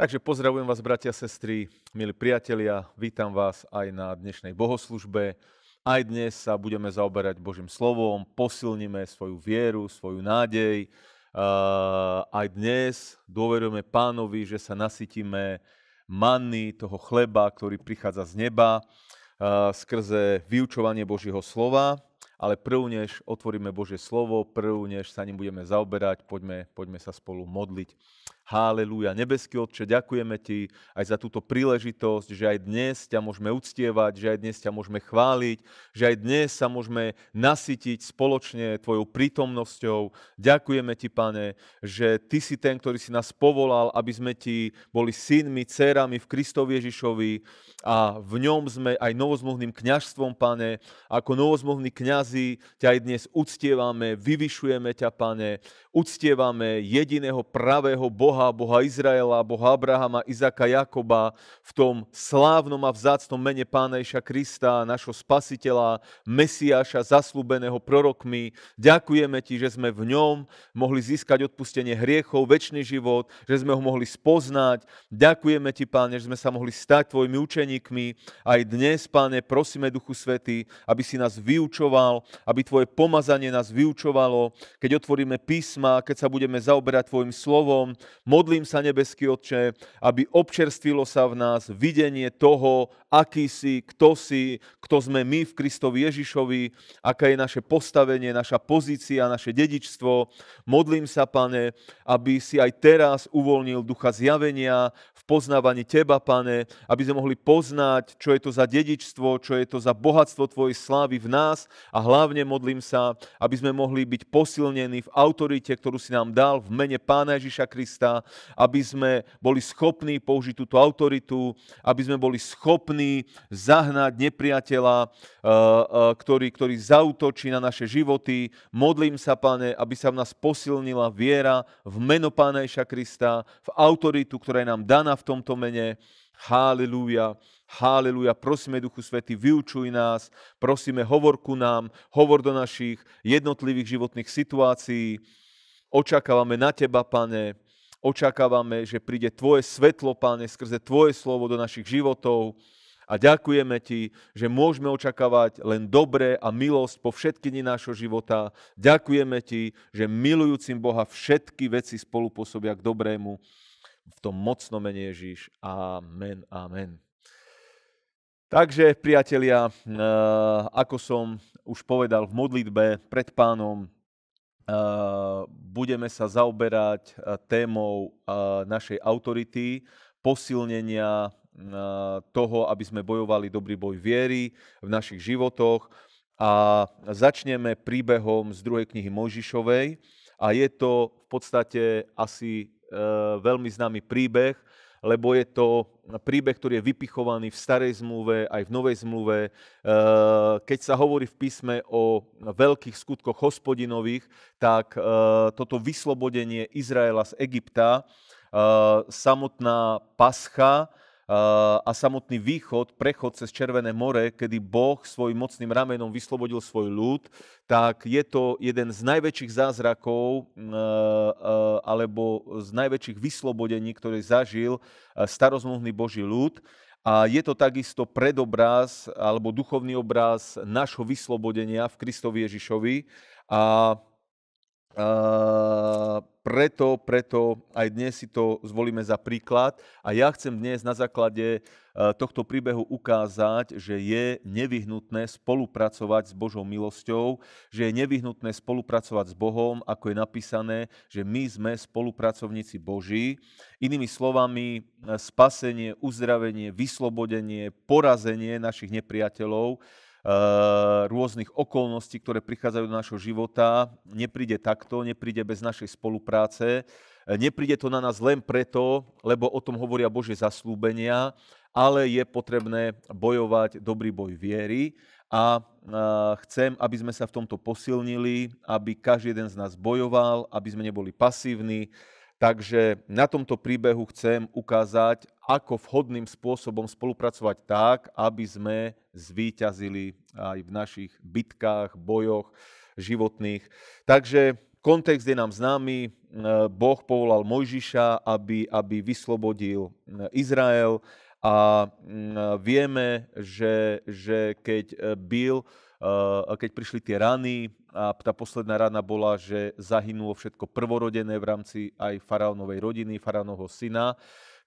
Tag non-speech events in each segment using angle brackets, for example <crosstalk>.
Takže pozdravujem vás, bratia, sestry, milí priatelia, vítam vás aj na dnešnej bohoslužbe. Aj dnes sa budeme zaoberať Božím slovom, posilníme svoju vieru, svoju nádej. Aj dnes dôverujeme pánovi, že sa nasytíme manny, toho chleba, ktorý prichádza z neba, skrze vyučovanie Božieho slova. Ale prv, než otvoríme Božie slovo, prv, než sa ním budeme zaoberať, poďme, poďme sa spolu modliť. Haleluja. Nebeský Otče, ďakujeme Ti aj za túto príležitosť, že aj dnes ťa môžeme uctievať, že aj dnes ťa môžeme chváliť, že aj dnes sa môžeme nasytiť spoločne Tvojou prítomnosťou. Ďakujeme Ti, Pane, že Ty si ten, ktorý si nás povolal, aby sme Ti boli synmi, dcerami v Kristovi Ježišovi a v ňom sme aj novozmluvným kňažstvom, Pane. Ako novozmluvní kňazi ťa aj dnes uctievame, vyvyšujeme ťa, Pane. Uctievame jediného pravého Boha, Boha, Boha Izraela, Boha Abrahama, Izaka, Jakoba, v tom slávnom a vzácnom mene Pána Iša Krista, našho spasiteľa, Mesiáša, zaslúbeného prorokmi. Ďakujeme Ti, že sme v ňom mohli získať odpustenie hriechov, väčší život, že sme ho mohli spoznať. Ďakujeme Ti, Páne, že sme sa mohli stať Tvojimi učeníkmi. Aj dnes, Páne, prosíme Duchu Svety, aby si nás vyučoval, aby Tvoje pomazanie nás vyučovalo, keď otvoríme písma, keď sa budeme zaoberať Tvojim slovom, Modlím sa, nebeský Otče, aby občerstvilo sa v nás videnie toho, aký si, kto si, kto sme my v Kristovi Ježišovi, aké je naše postavenie, naša pozícia, naše dedičstvo. Modlím sa, pane, aby si aj teraz uvoľnil ducha zjavenia v poznávaní teba, pane, aby sme mohli poznať, čo je to za dedičstvo, čo je to za bohatstvo tvojej slávy v nás a hlavne modlím sa, aby sme mohli byť posilnení v autorite, ktorú si nám dal v mene Pána Ježiša Krista, aby sme boli schopní použiť túto autoritu, aby sme boli schopní schopní zahnať nepriateľa, eh, eh, ktorý, ktorý zautočí na naše životy. Modlím sa, Pane, aby sa v nás posilnila viera v meno Pána Iša Krista, v autoritu, ktorá je nám daná v tomto mene. Halelúja, Haleluja. Prosíme, Duchu Svety, vyučuj nás, prosíme, hovor ku nám, hovor do našich jednotlivých životných situácií. Očakávame na Teba, Pane, očakávame, že príde Tvoje svetlo, Pane, skrze Tvoje slovo do našich životov. A ďakujeme Ti, že môžeme očakávať len dobré a milosť po všetky dni nášho života. Ďakujeme Ti, že milujúcim Boha všetky veci spolupôsobia k dobrému. V tom mocno mene Ježiš. Amen, amen. Takže, priatelia, eh, ako som už povedal v modlitbe pred pánom, eh, budeme sa zaoberať eh, témou našej autority, posilnenia toho, aby sme bojovali dobrý boj viery v našich životoch. A začneme príbehom z druhej knihy Mojžišovej. A je to v podstate asi e, veľmi známy príbeh, lebo je to príbeh, ktorý je vypichovaný v starej zmluve, aj v novej zmluve. E, keď sa hovorí v písme o veľkých skutkoch hospodinových, tak e, toto vyslobodenie Izraela z Egypta, samotná pascha, a samotný východ, prechod cez Červené more, kedy Boh svojim mocným ramenom vyslobodil svoj ľud, tak je to jeden z najväčších zázrakov alebo z najväčších vyslobodení, ktoré zažil starozmluvný Boží ľud. A je to takisto predobraz alebo duchovný obraz nášho vyslobodenia v Kristovi Ježišovi. A Uh, preto, preto aj dnes si to zvolíme za príklad a ja chcem dnes na základe uh, tohto príbehu ukázať, že je nevyhnutné spolupracovať s Božou milosťou, že je nevyhnutné spolupracovať s Bohom, ako je napísané, že my sme spolupracovníci Boží. Inými slovami, e, spasenie, uzdravenie, vyslobodenie, porazenie našich nepriateľov Eh, rôznych okolností, ktoré prichádzajú do našho života. Nepríde takto, nepríde bez našej spolupráce. Eh, nepríde to na nás len preto, lebo o tom hovoria Bože zaslúbenia, ale je potrebné bojovať dobrý boj viery a eh, chcem, aby sme sa v tomto posilnili, aby každý jeden z nás bojoval, aby sme neboli pasívni, Takže na tomto príbehu chcem ukázať, ako vhodným spôsobom spolupracovať tak, aby sme zvíťazili aj v našich bitkách, bojoch životných. Takže kontext je nám známy. E, boh povolal Mojžiša, aby, aby vyslobodil e, Izrael a vieme, že, že keď e, byl, keď prišli tie rany a tá posledná rana bola, že zahynulo všetko prvorodené v rámci aj faraónovej rodiny, faraónovho syna,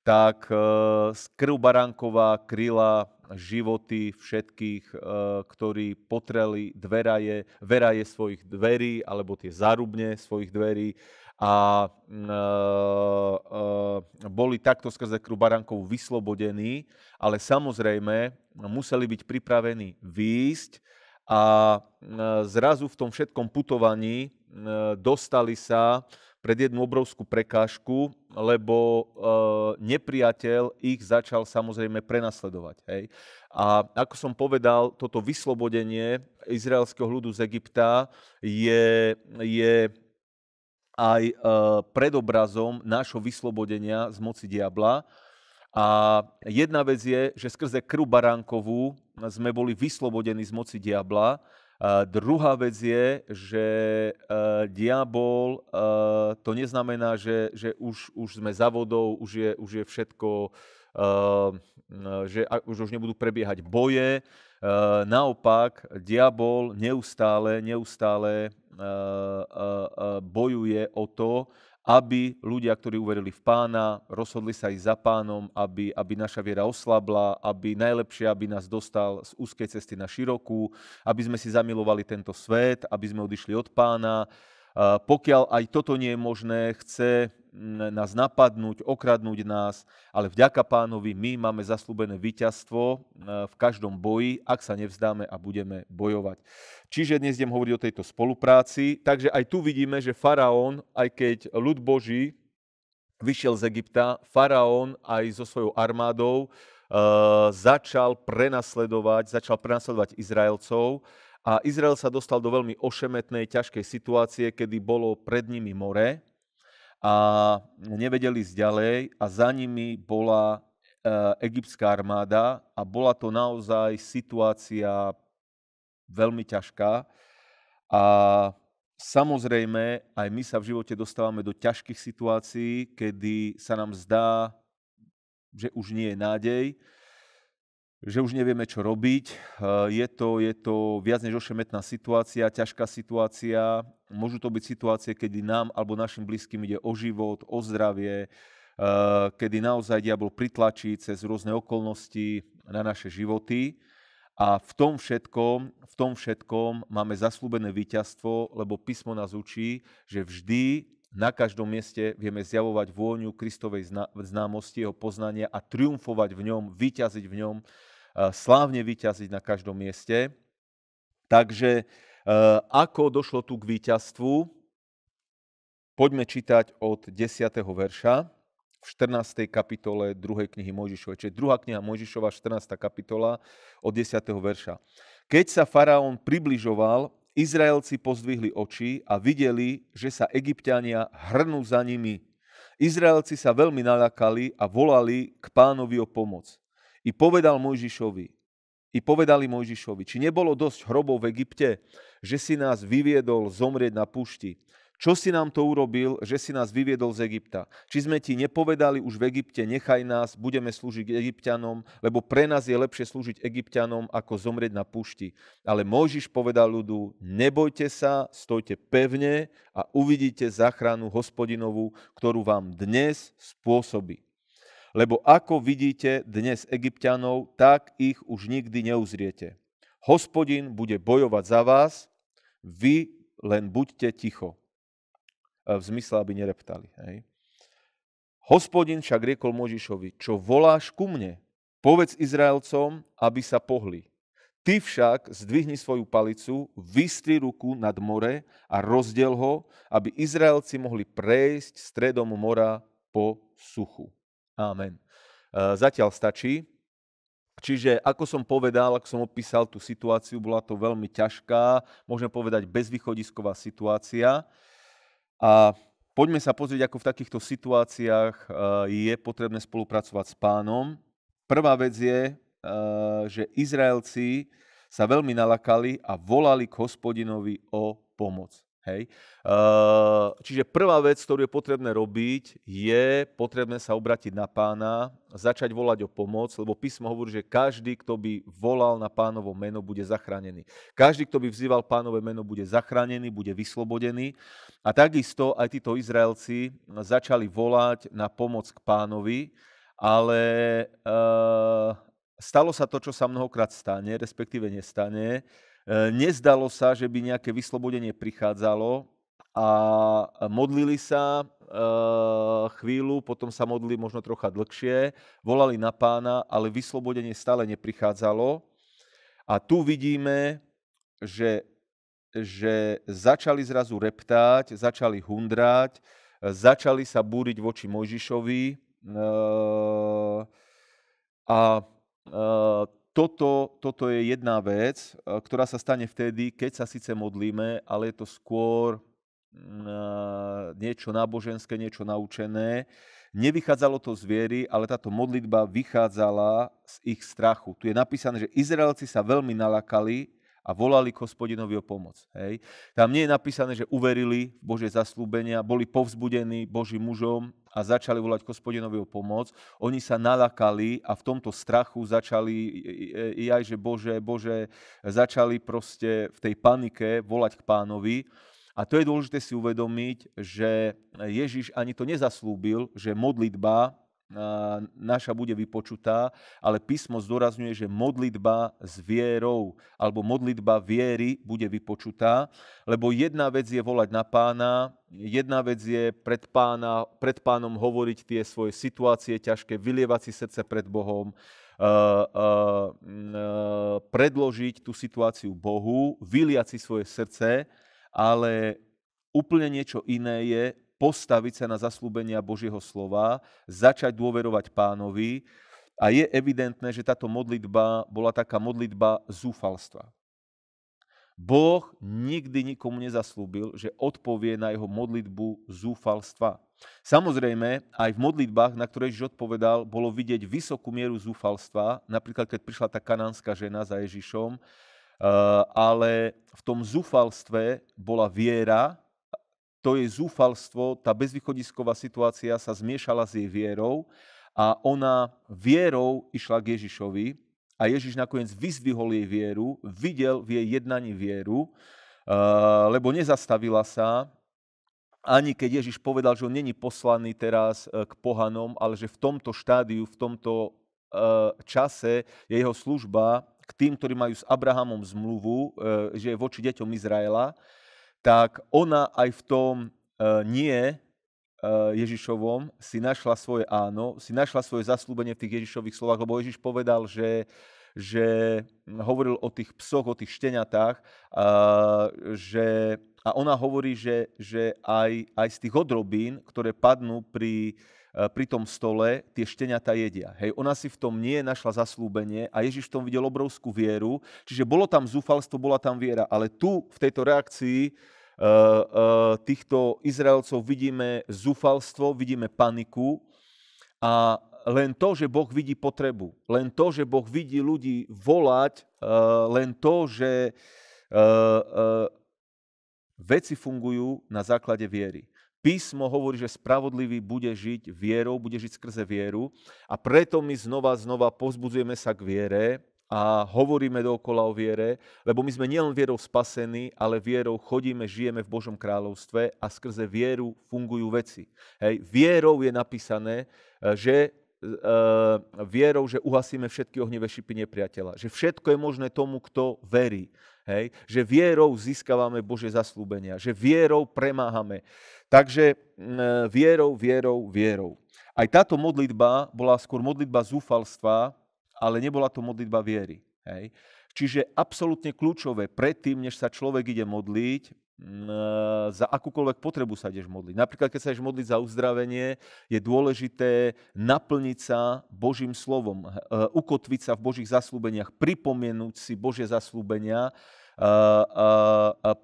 tak e, krv baránková kryla životy všetkých, e, ktorí potreli dveraje, veraje svojich dverí alebo tie zárubne svojich dverí a e, e, boli takto skrze krv barankov vyslobodení, ale samozrejme museli byť pripravení výjsť a zrazu v tom všetkom putovaní dostali sa pred jednu obrovskú prekážku, lebo e, nepriateľ ich začal samozrejme prenasledovať. Hej. A ako som povedal, toto vyslobodenie izraelského ľudu z Egypta je, je aj e, predobrazom nášho vyslobodenia z moci diabla. A jedna vec je, že skrze krv baránkovú sme boli vyslobodení z moci diabla. A druhá vec je, že uh, diabol, uh, to neznamená, že, že už, už sme za vodou, už je, už je všetko, uh, že už, už nebudú prebiehať boje. Uh, naopak, diabol neustále, neustále uh, uh, bojuje o to, aby ľudia, ktorí uverili v pána, rozhodli sa ísť za pánom, aby, aby naša viera oslabla, aby najlepšie, aby nás dostal z úzkej cesty na širokú, aby sme si zamilovali tento svet, aby sme odišli od pána. Pokiaľ aj toto nie je možné, chce nás napadnúť, okradnúť nás, ale vďaka pánovi my máme zaslúbené víťazstvo e, v každom boji, ak sa nevzdáme a budeme bojovať. Čiže dnes idem hovoriť o tejto spolupráci. Takže aj tu vidíme, že faraón, aj keď ľud Boží vyšiel z Egypta, faraón aj so svojou armádou e, začal prenasledovať, začal prenasledovať Izraelcov a Izrael sa dostal do veľmi ošemetnej, ťažkej situácie, kedy bolo pred nimi more, a nevedeli ísť ďalej a za nimi bola e, egyptská armáda a bola to naozaj situácia veľmi ťažká. A samozrejme, aj my sa v živote dostávame do ťažkých situácií, kedy sa nám zdá, že už nie je nádej, že už nevieme, čo robiť. Eh, je to, je to viac než ošemetná situácia, ťažká situácia. Môžu to byť situácie, kedy nám alebo našim blízkym ide o život, o zdravie, eh, kedy naozaj diabol pritlačí cez rôzne okolnosti na naše životy. A v tom všetkom, v tom všetkom máme zaslúbené víťazstvo, lebo písmo nás učí, že vždy na každom mieste vieme zjavovať vôňu Kristovej známosti, jeho poznania a triumfovať v ňom, vyťaziť v ňom, slávne vyťaziť na každom mieste. Takže e, ako došlo tu k víťazstvu, poďme čítať od 10. verša v 14. kapitole 2. knihy Mojžišovej. Čiže 2. kniha Mojžišova, 14. kapitola od 10. verša. Keď sa faraón približoval, Izraelci pozdvihli oči a videli, že sa egyptiania hrnú za nimi. Izraelci sa veľmi nalakali a volali k pánovi o pomoc. I povedal Mojžišovi, i povedali Mojžišovi, či nebolo dosť hrobov v Egypte, že si nás vyviedol zomrieť na pušti. Čo si nám to urobil, že si nás vyviedol z Egypta? Či sme ti nepovedali už v Egypte, nechaj nás, budeme slúžiť Egyptianom, lebo pre nás je lepšie slúžiť Egyptianom, ako zomrieť na pušti. Ale Mojžiš povedal ľudu, nebojte sa, stojte pevne a uvidíte záchranu hospodinovú, ktorú vám dnes spôsobí. Lebo ako vidíte dnes egyptianov, tak ich už nikdy neuzriete. Hospodin bude bojovať za vás, vy len buďte ticho. E, v zmysle, aby nereptali. Hej. Hospodin však riekol Možišovi, čo voláš ku mne? Povedz Izraelcom, aby sa pohli. Ty však zdvihni svoju palicu, vystri ruku nad more a rozdiel ho, aby Izraelci mohli prejsť stredom mora po suchu. Amen. E, zatiaľ stačí. Čiže ako som povedal, ako som opísal tú situáciu, bola to veľmi ťažká, môžem povedať bezvýchodisková situácia. A poďme sa pozrieť, ako v takýchto situáciách e, je potrebné spolupracovať s pánom. Prvá vec je, e, že Izraelci sa veľmi nalakali a volali k hospodinovi o pomoc. Hej. čiže prvá vec, ktorú je potrebné robiť, je potrebné sa obratiť na pána, začať volať o pomoc, lebo písmo hovorí, že každý, kto by volal na pánovo meno, bude zachránený. Každý, kto by vzýval pánové meno, bude zachránený, bude vyslobodený. A takisto aj títo Izraelci začali volať na pomoc k pánovi, ale stalo sa to, čo sa mnohokrát stane, respektíve nestane, E, nezdalo sa, že by nejaké vyslobodenie prichádzalo a modlili sa e, chvíľu, potom sa modlili možno trocha dlhšie, volali na pána, ale vyslobodenie stále neprichádzalo. A tu vidíme, že, že začali zrazu reptať, začali hundrať, začali sa búriť voči Mojžišovi e, a toto, toto je jedna vec, e, ktorá sa stane vtedy, keď sa síce modlíme, ale je to skôr mm, e, niečo náboženské, niečo naučené. Nevychádzalo to z viery, ale táto modlitba vychádzala z ich strachu. Tu je napísané, že Izraelci sa veľmi nalakali, a volali k hospodinovi o pomoc. Hej. Tam nie je napísané, že uverili v Bože zaslúbenia, boli povzbudení Božím mužom a začali volať k hospodinovi o pomoc. Oni sa nalakali a v tomto strachu začali, aj že Bože, Bože, začali proste v tej panike volať k pánovi. A to je dôležité si uvedomiť, že Ježiš ani to nezaslúbil, že modlitba naša bude vypočutá, ale písmo zdôrazňuje, že modlitba s vierou alebo modlitba viery bude vypočutá, lebo jedna vec je volať na pána, jedna vec je pred, pána, pred pánom hovoriť tie svoje situácie ťažké, vylievať si srdce pred Bohom, Uh, uh, uh, predložiť tú situáciu Bohu, vyliať si svoje srdce, ale úplne niečo iné je postaviť sa na zaslúbenia Božieho slova, začať dôverovať pánovi. A je evidentné, že táto modlitba bola taká modlitba zúfalstva. Boh nikdy nikomu nezaslúbil, že odpovie na jeho modlitbu zúfalstva. Samozrejme, aj v modlitbách, na ktoré Ježiš odpovedal, bolo vidieť vysokú mieru zúfalstva, napríklad keď prišla tá kanánska žena za Ježišom, eh, ale v tom zúfalstve bola viera, to jej zúfalstvo, tá bezvýchodisková situácia sa zmiešala s jej vierou a ona vierou išla k Ježišovi a Ježiš nakoniec vyzvihol jej vieru, videl v jej jednaní vieru, eh, lebo nezastavila sa, ani keď Ježiš povedal, že on není poslaný teraz eh, k pohanom, ale že v tomto štádiu, v tomto eh, čase je jeho služba k tým, ktorí majú s Abrahamom zmluvu, že je voči deťom Izraela, tak ona aj v tom uh, nie uh, Ježišovom si našla svoje áno, si našla svoje zaslúbenie v tých Ježišových slovách, lebo Ježiš povedal, že, že hovoril o tých psoch, o tých šteniatách, a, že, a ona hovorí, že, že aj, aj z tých odrobín, ktoré padnú pri, uh, E, pri tom stole tie šteniatá jedia. Hej, ona si v tom nie našla zaslúbenie a Ježiš v tom videl obrovskú vieru. Čiže bolo tam zúfalstvo, bola tam viera. Ale tu v tejto reakcii uh, uh, týchto Izraelcov vidíme zúfalstvo, vidíme paniku a len to, že Boh vidí potrebu, len to, že Boh vidí ľudí volať, uh, len to, že veci fungujú na základe viery. Písmo hovorí, že spravodlivý bude žiť vierou, bude žiť skrze vieru a preto my znova znova pozbudzujeme sa k viere a hovoríme dookola o viere, lebo my sme nielen vierou spasení, ale vierou chodíme, žijeme v Božom kráľovstve a skrze vieru fungujú veci. Hej, vierou je napísané, eh, že eh, vierou, že uhasíme všetky ohnivé šipy nepriateľa. Že všetko je možné tomu, kto verí. Hej? Že vierou získavame Bože zaslúbenia, že vierou premáhame. Takže mm, vierou, vierou, vierou. Aj táto modlitba bola skôr modlitba zúfalstva, ale nebola to modlitba viery. Hej? Čiže absolútne kľúčové predtým, než sa človek ide modliť, Mm, e, za akúkoľvek potrebu sa ideš modliť. Napríklad, keď sa ideš modliť za uzdravenie, je dôležité naplniť sa Božím slovom, e, ukotviť sa v Božích zaslúbeniach, pripomenúť si Božie zaslúbenia, e,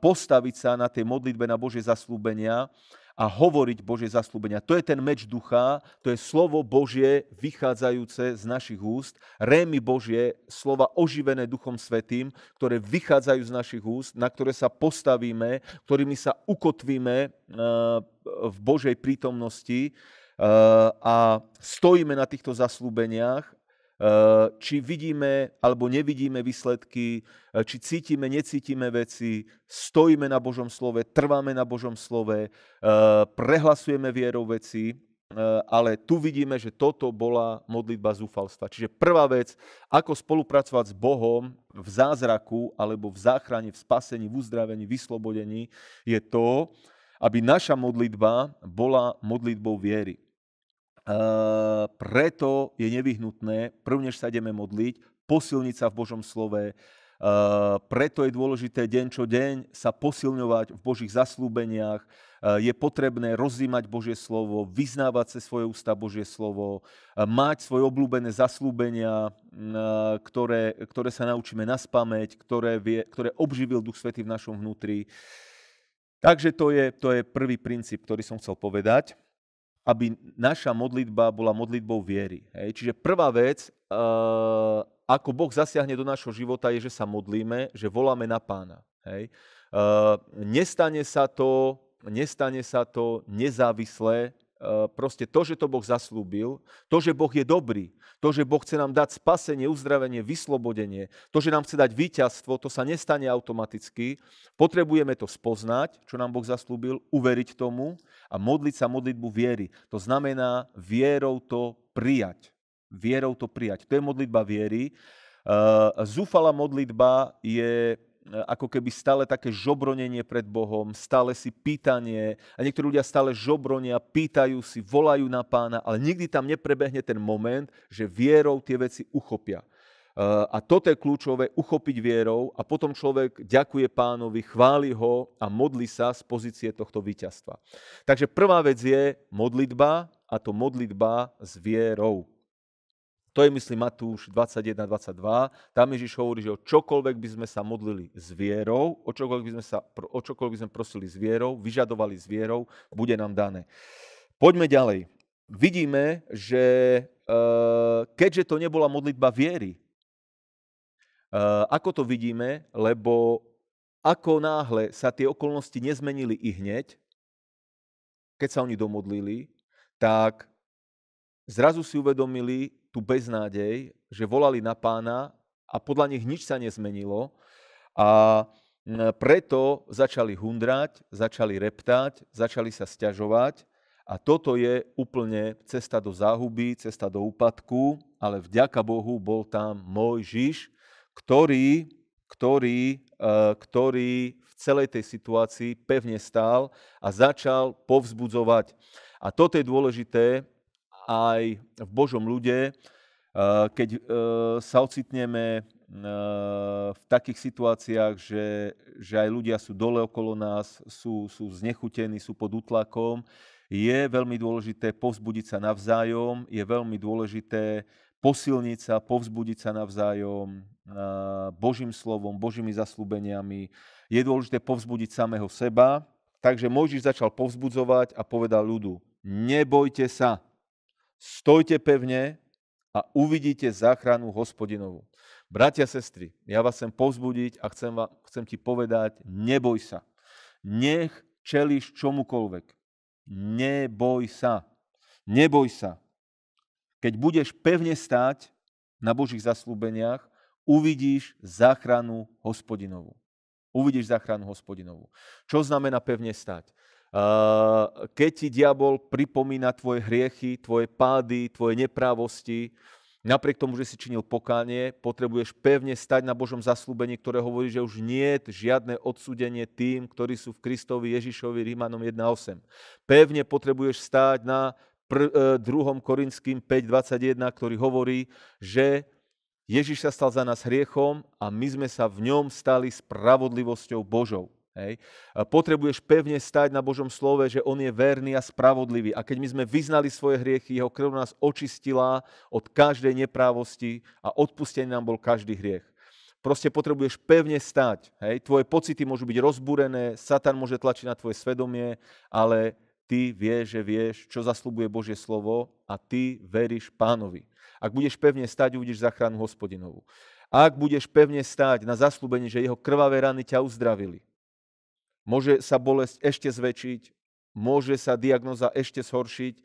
postaviť sa na tej modlitbe na Božie zaslúbenia a hovoriť Božie zaslúbenia. To je ten meč ducha, to je slovo Božie vychádzajúce z našich úst, rémy Božie, slova oživené Duchom Svetým, ktoré vychádzajú z našich úst, na ktoré sa postavíme, ktorými sa ukotvíme eh, v Božej prítomnosti eh, a stojíme na týchto zaslúbeniach Eh, či vidíme alebo nevidíme výsledky, eh, či cítime, necítime veci, stojíme na Božom slove, trváme na Božom slove, eh, prehlasujeme vierou veci, ale tu vidíme, že toto bola modlitba zúfalstva. Čiže prvá vec, ako spolupracovať s Bohom v zázraku alebo v záchrane, v spasení, v uzdravení, v vyslobodení, je to, aby naša modlitba bola modlitbou viery. Uh, preto je nevyhnutné, prvnež sa ideme modliť, posilniť sa v Božom slove, Uh, preto je dôležité deň čo deň sa posilňovať v Božích zaslúbeniach. Uh, je potrebné rozímať Božie slovo, vyznávať sa svoje ústa Božie slovo, uh, mať svoje obľúbené zaslúbenia, ktoré, ktoré sa naučíme na spameť, ktoré, ktoré obživil Duch Svety v našom vnútri. Takže to je, to je prvý princíp, ktorý som chcel povedať aby naša modlitba bola modlitbou viery. Hej? Čiže prvá vec, uh, ako Boh zasiahne do našho života, je, že sa modlíme, že voláme na pána. Hej? Uh, nestane sa to nestane sa to nezávisle Eh, proste to, že to Boh zaslúbil, to, že Boh je dobrý, to, že Boh chce nám dať spasenie, uzdravenie, vyslobodenie, to, že nám chce dať víťazstvo, to sa nestane automaticky. Potrebujeme to spoznať, čo nám Boh zaslúbil, uveriť tomu a modliť sa modlitbu viery. To znamená vierou to prijať. Vierou to prijať. To je modlitba viery. Eh, Zúfala modlitba je E, ako keby stále také žobronenie pred Bohom, stále si pýtanie a niektorí ľudia stále žobronia, pýtajú si, volajú na pána, ale nikdy tam neprebehne ten moment, že vierou tie veci uchopia. E, a toto je kľúčové, uchopiť vierou a potom človek ďakuje pánovi, chváli ho a modli sa z pozície tohto víťazstva. Takže prvá vec je modlitba a to modlitba s vierou. To je, myslím, Matúš 21-22. Tam Ježiš hovorí, že o čokoľvek by sme sa modlili s vierou, o čokoľvek by sme, sa, o čokoľvek by sme prosili s vierou, vyžadovali s vierou, bude nám dané. Poďme ďalej. Vidíme, že eh, keďže to nebola modlitba viery, eh, ako to vidíme, lebo ako náhle sa tie okolnosti nezmenili i hneď, keď sa oni domodlili, tak zrazu si uvedomili, tú beznádej, že volali na pána a podľa nich nič sa nezmenilo. A preto začali hundrať, začali reptať, začali sa sťažovať. A toto je úplne cesta do záhuby, cesta do úpadku, ale vďaka Bohu bol tam Žiž, ktorý, ktorý, e, ktorý v celej tej situácii pevne stál a začal povzbudzovať. A toto je dôležité, aj v Božom ľude, eh, keď eh, sa ocitneme eh, v takých situáciách, že, že aj ľudia sú dole okolo nás, sú, sú znechutení, sú pod útlakom, je veľmi dôležité povzbudiť sa navzájom, je veľmi dôležité posilniť sa, povzbudiť sa navzájom Božím slovom, Božími zaslúbeniami. Je dôležité povzbudiť samého seba. Takže Mojžiš začal povzbudzovať a povedal ľudu, nebojte sa, Stojte pevne a uvidíte záchranu hospodinovu. Bratia, sestry, ja vás chcem povzbudiť a chcem, vám, chcem ti povedať, neboj sa. Nech čelíš čomukoľvek. Neboj sa. Neboj sa. Keď budeš pevne stáť na Božích zaslúbeniach, uvidíš záchranu hospodinovu. Uvidíš záchranu hospodinovu. Čo znamená pevne stáť? keď ti diabol pripomína tvoje hriechy, tvoje pády, tvoje neprávosti, napriek tomu, že si činil pokánie, potrebuješ pevne stať na Božom zaslúbení, ktoré hovorí, že už nie je žiadne odsúdenie tým, ktorí sú v Kristovi Ježišovi Rímanom 1.8. Pevne potrebuješ stáť na 2. Eh, Korinským 5.21, ktorý hovorí, že Ježiš sa stal za nás hriechom a my sme sa v ňom stali spravodlivosťou Božou. Hej. Potrebuješ pevne stať na Božom slove, že On je verný a spravodlivý. A keď my sme vyznali svoje hriechy, Jeho krv nás očistila od každej neprávosti a odpustený nám bol každý hriech. Proste potrebuješ pevne stať. Hej. Tvoje pocity môžu byť rozbúrené, Satan môže tlačiť na tvoje svedomie, ale ty vieš, že vieš, čo zaslúbuje Božie slovo a ty veríš pánovi. Ak budeš pevne stať, uvidíš zachránu hospodinovú. Ak budeš pevne stať na zaslúbenie, že jeho krvavé rany ťa uzdravili, môže sa bolesť ešte zväčšiť, môže sa diagnoza ešte zhoršiť,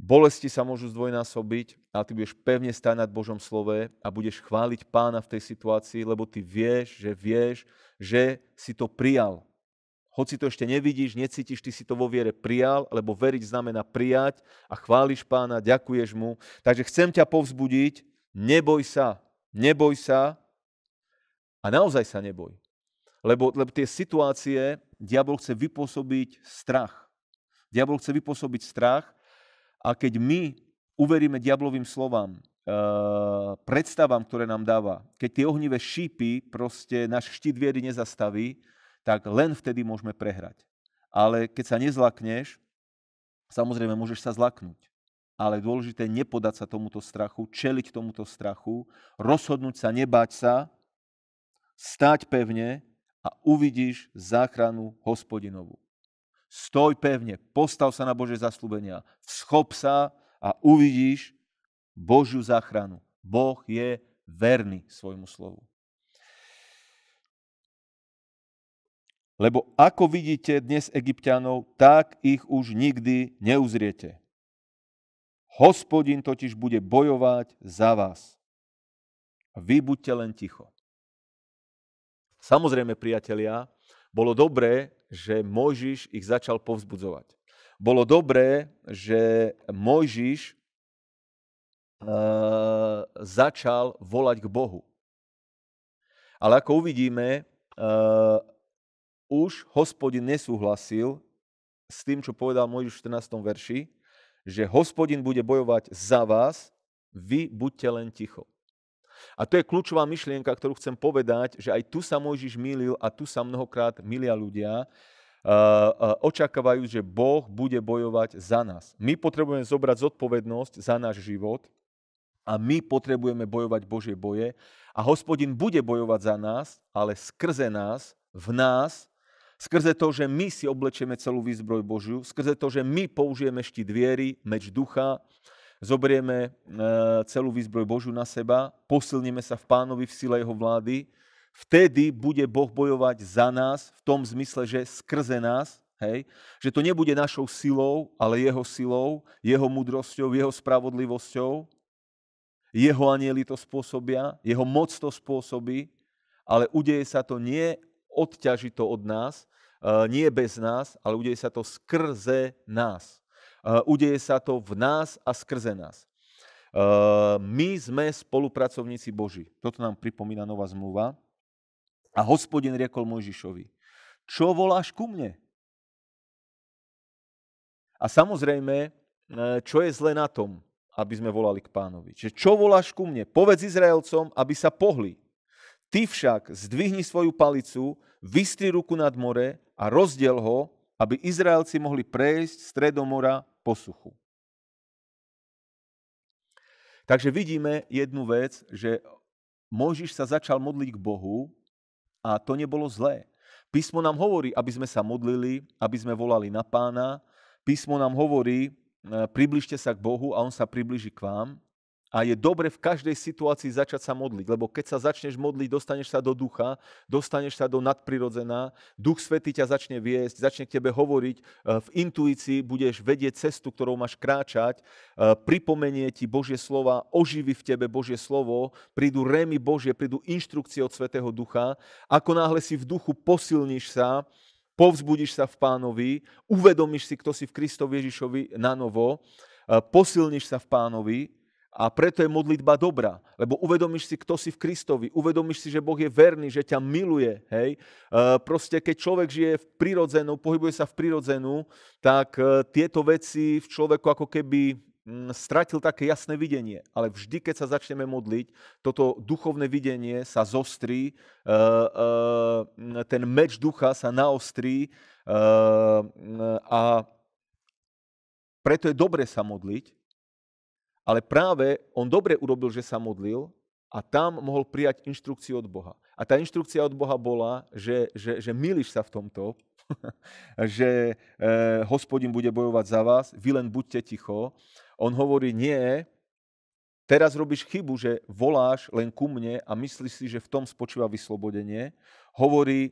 bolesti sa môžu zdvojnásobiť, ale ty budeš pevne stáť nad Božom slove a budeš chváliť pána v tej situácii, lebo ty vieš, že vieš, že si to prijal. Hoci to ešte nevidíš, necítiš, ty si to vo viere prijal, lebo veriť znamená prijať a chváliš pána, ďakuješ mu. Takže chcem ťa povzbudiť, neboj sa, neboj sa a naozaj sa neboj. Lebo, lebo tie situácie, diabol chce vypôsobiť strach. Diabol chce vypôsobiť strach a keď my uveríme diablovým slovám, eh, predstavám, ktoré nám dáva, keď tie ohnivé šípy proste náš štít viery nezastaví, tak len vtedy môžeme prehrať. Ale keď sa nezlakneš, samozrejme môžeš sa zlaknúť. Ale dôležité je nepodať sa tomuto strachu, čeliť tomuto strachu, rozhodnúť sa, nebať sa, stať pevne a uvidíš záchranu hospodinovú. Stoj pevne, postav sa na Bože zaslúbenia, schop sa a uvidíš Božiu záchranu. Boh je verný svojmu slovu. Lebo ako vidíte dnes egyptianov, tak ich už nikdy neuzriete. Hospodin totiž bude bojovať za vás. A vy buďte len ticho. Samozrejme, priatelia, bolo dobré, že Mojžiš ich začal povzbudzovať. Bolo dobré, že Mojžiš e, začal volať k Bohu. Ale ako uvidíme, e, už hospodin nesúhlasil s tým, čo povedal Mojžiš v 14. verši, že hospodin bude bojovať za vás, vy buďte len ticho. A to je kľúčová myšlienka, ktorú chcem povedať, že aj tu sa Mojžiš milil a tu sa mnohokrát milia ľudia, očakávajú, že Boh bude bojovať za nás. My potrebujeme zobrať zodpovednosť za náš život a my potrebujeme bojovať Božie boje a hospodin bude bojovať za nás, ale skrze nás, v nás, skrze to, že my si oblečieme celú výzbroj Božiu, skrze to, že my použijeme štít viery, meč ducha, zoberieme eh, celú výzbroj Božu na seba, posilníme sa v pánovi v sile jeho vlády, vtedy bude Boh bojovať za nás v tom zmysle, že skrze nás, hej, že to nebude našou silou, ale jeho silou, jeho mudrosťou, jeho spravodlivosťou, jeho anieli to spôsobia, jeho moc to spôsobí, ale udeje sa to nie odťažito od nás, eh, nie bez nás, ale udeje sa to skrze nás. Eh, udeje sa to v nás a skrze nás. Eh, my sme spolupracovníci Boží. Toto nám pripomína nová zmluva. A hospodin riekol Mojžišovi, čo voláš ku mne? A samozrejme, eh, čo je zle na tom, aby sme volali k pánovi? Čiže čo voláš ku mne? Povedz Izraelcom, aby sa pohli. Ty však zdvihni svoju palicu, vystri ruku nad more a rozdiel ho, aby Izraelci mohli prejsť stredom mora posuchu. Takže vidíme jednu vec, že Mojžiš sa začal modliť k Bohu a to nebolo zlé. Písmo nám hovorí, aby sme sa modlili, aby sme volali na pána. Písmo nám hovorí, e, približte sa k Bohu a on sa približí k vám a je dobre v každej situácii začať sa modliť, lebo keď sa začneš modliť, dostaneš sa do ducha, dostaneš sa do nadprirodzená, duch svetý ťa začne viesť, začne k tebe hovoriť, e, v intuícii budeš vedieť cestu, ktorou máš kráčať, e, pripomenie ti Božie slova, oživí v tebe Božie slovo, prídu rémy Božie, prídu inštrukcie od Svetého Ducha, ako náhle si v duchu posilníš sa, povzbudíš sa v pánovi, uvedomíš si, kto si v Kristovi Ježišovi na novo, e, posilníš sa v pánovi, a preto je modlitba dobrá, lebo uvedomíš si, kto si v Kristovi, uvedomíš si, že Boh je verný, že ťa miluje. Hej? E, proste keď človek žije v prirodzenú, pohybuje sa v prírodzenú, tak e, tieto veci v človeku ako keby mm, stratil také jasné videnie. Ale vždy, keď sa začneme modliť, toto duchovné videnie sa zostrí, e, ten meč ducha sa naostrí a preto je dobre sa modliť, ale práve on dobre urobil, že sa modlil a tam mohol prijať inštrukciu od Boha. A tá inštrukcia od Boha bola, že, že, že milíš sa v tomto, <laughs> že e, hospodin bude bojovať za vás, vy len buďte ticho. On hovorí, nie, teraz robíš chybu, že voláš len ku mne a myslíš si, že v tom spočíva vyslobodenie. Hovorí,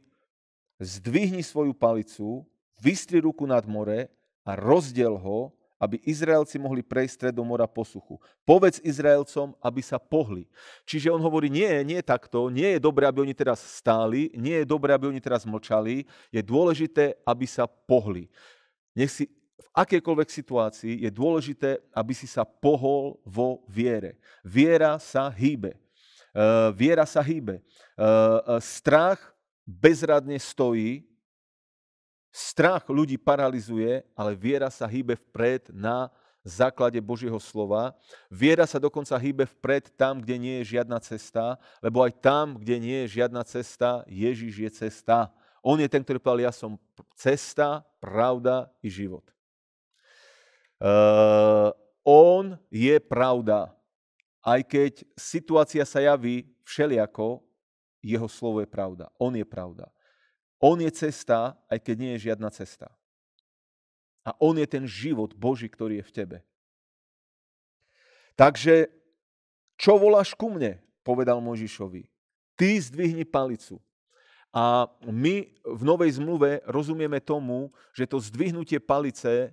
zdvihni svoju palicu, vystri ruku nad more a rozdiel ho aby Izraelci mohli prejsť stredom mora po suchu. Povedz Izraelcom, aby sa pohli. Čiže on hovorí, nie, nie takto, nie je dobré, aby oni teraz stáli, nie je dobré, aby oni teraz mlčali, je dôležité, aby sa pohli. Nech si v akejkoľvek situácii je dôležité, aby si sa pohol vo viere. Viera sa hýbe. Eh, viera sa hýbe. Eh, eh, strach bezradne stojí, Strach ľudí paralizuje, ale viera sa hýbe vpred na základe Božieho slova. Viera sa dokonca hýbe vpred tam, kde nie je žiadna cesta, lebo aj tam, kde nie je žiadna cesta, Ježiš je cesta. On je ten, ktorý povedal, ja som cesta, pravda i život. Uh, on je pravda. Aj keď situácia sa javí všeliako, jeho slovo je pravda. On je pravda. On je cesta, aj keď nie je žiadna cesta. A on je ten život Boží, ktorý je v tebe. Takže, čo voláš ku mne? Povedal Možišovi. Ty zdvihni palicu. A my v Novej zmluve rozumieme tomu, že to zdvihnutie palice, e,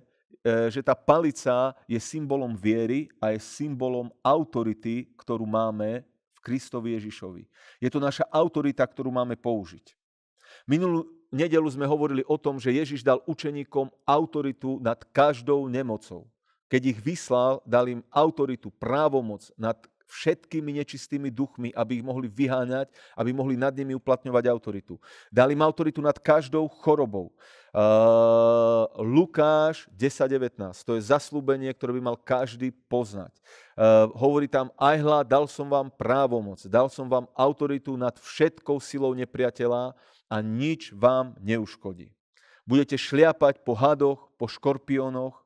že tá palica je symbolom viery a je symbolom autority, ktorú máme v Kristovi Ježišovi. Je to naša autorita, ktorú máme použiť. Minulú nedelu sme hovorili o tom, že Ježiš dal učeníkom autoritu nad každou nemocou. Keď ich vyslal, dal im autoritu, právomoc nad všetkými nečistými duchmi, aby ich mohli vyháňať, aby mohli nad nimi uplatňovať autoritu. Dal im autoritu nad každou chorobou. Uh, Lukáš 10.19, to je zaslúbenie, ktoré by mal každý poznať. Uh, hovorí tam, aj hľa, dal som vám právomoc, dal som vám autoritu nad všetkou silou nepriateľa, a nič vám neuškodí. Budete šliapať po hadoch, po škorpiónoch,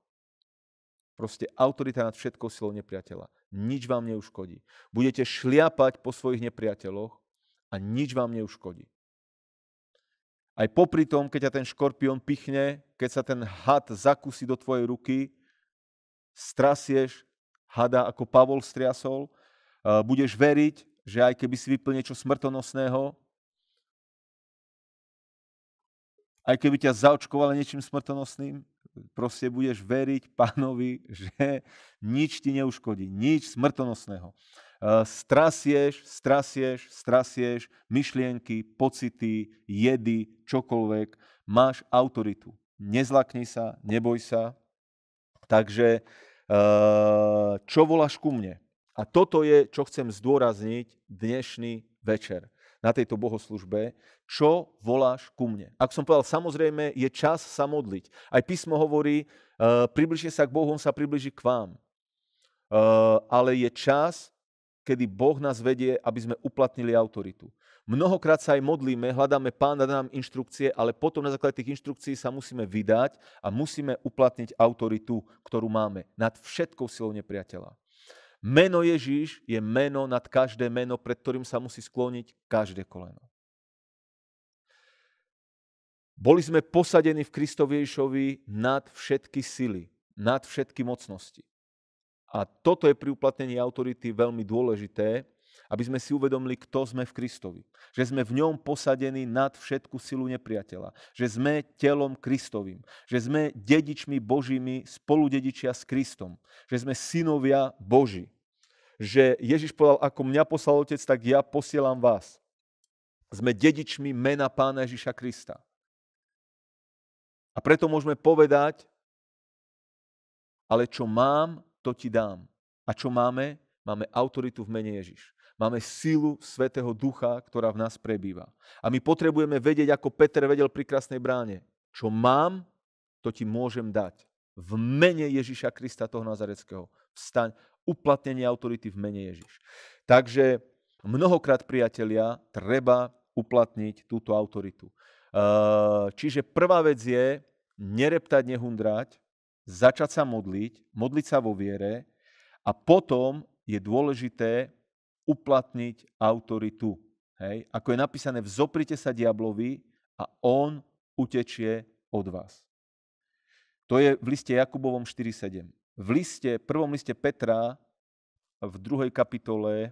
proste autorita nad všetkou silou nepriateľa. Nič vám neuškodí. Budete šliapať po svojich nepriateľoch a nič vám neuškodí. Aj popri tom, keď ťa ten škorpión pichne, keď sa ten had zakusí do tvojej ruky, strasieš hada, ako Pavol striasol, budeš veriť, že aj keby si vyplnil niečo smrtonosného, aj keby ťa zaočkovali niečím smrtonosným, proste budeš veriť pánovi, <laughs> že nič ti neuškodí, nič smrtonosného. E, strasieš, strasieš, strasieš myšlienky, pocity, jedy, čokoľvek. Máš autoritu. Nezlakni sa, neboj sa. Takže e, čo voláš ku mne? A toto je, čo chcem zdôrazniť dnešný večer na tejto bohoslužbe, čo voláš ku mne. Ak som povedal, samozrejme je čas sa modliť. Aj písmo hovorí, uh, približne sa k Bohu, on sa približí k vám. Uh, ale je čas, kedy Boh nás vedie, aby sme uplatnili autoritu. Mnohokrát sa aj modlíme, hľadáme pána, dá nám inštrukcie, ale potom na základe tých inštrukcií sa musíme vydať a musíme uplatniť autoritu, ktorú máme nad všetkou silou nepriateľa. Meno Ježíš je meno nad každé meno, pred ktorým sa musí skloniť každé koleno. Boli sme posadení v Kristovi Ježišovi nad všetky sily, nad všetky mocnosti. A toto je pri uplatnení autority veľmi dôležité, aby sme si uvedomili, kto sme v Kristovi. Že sme v ňom posadení nad všetku silu nepriateľa. Že sme telom Kristovým. Že sme dedičmi Božími, spoludedičia s Kristom. Že sme synovia Boží. Že Ježiš povedal, ako mňa poslal Otec, tak ja posielam vás. Sme dedičmi mena Pána Ježiša Krista. A preto môžeme povedať, ale čo mám, to ti dám. A čo máme? Máme autoritu v mene Ježiš. Máme silu Svetého Ducha, ktorá v nás prebýva. A my potrebujeme vedieť, ako Peter vedel pri krásnej bráne. Čo mám, to ti môžem dať. V mene Ježiša Krista toho Nazareckého. Vstaň. Uplatnenie autority v mene Ježiš. Takže mnohokrát, priatelia, treba uplatniť túto autoritu. Ehm, čiže prvá vec je nereptať, nehundrať, začať sa modliť, modliť sa vo viere a potom je dôležité uplatniť autoritu. Hej? Ako je napísané, vzoprite sa diablovi a on utečie od vás. To je v liste Jakubovom 4.7. V liste, prvom liste Petra v druhej kapitole, e,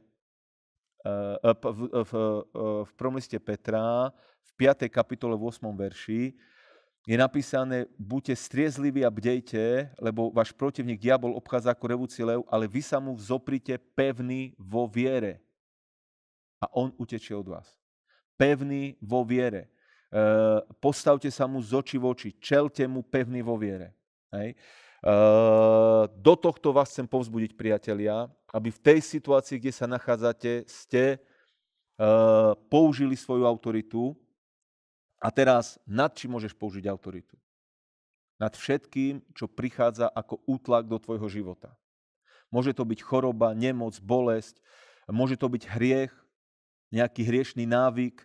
e, v, e, v, v, v prvom liste Petra v 5. kapitole v 8. verši je napísané, buďte striezliví a bdejte, lebo váš protivník diabol obchádza ako revúci lev, ale vy sa mu vzoprite pevný vo viere. A on utečie od vás. Pevný vo viere. E, postavte sa mu z oči v oči. Čelte mu pevný vo viere. Hej. E, do tohto vás chcem povzbudiť, priatelia, aby v tej situácii, kde sa nachádzate, ste e, použili svoju autoritu, a teraz, nad čím môžeš použiť autoritu? Nad všetkým, čo prichádza ako útlak do tvojho života. Môže to byť choroba, nemoc, bolesť, môže to byť hriech, nejaký hriešný návyk, e,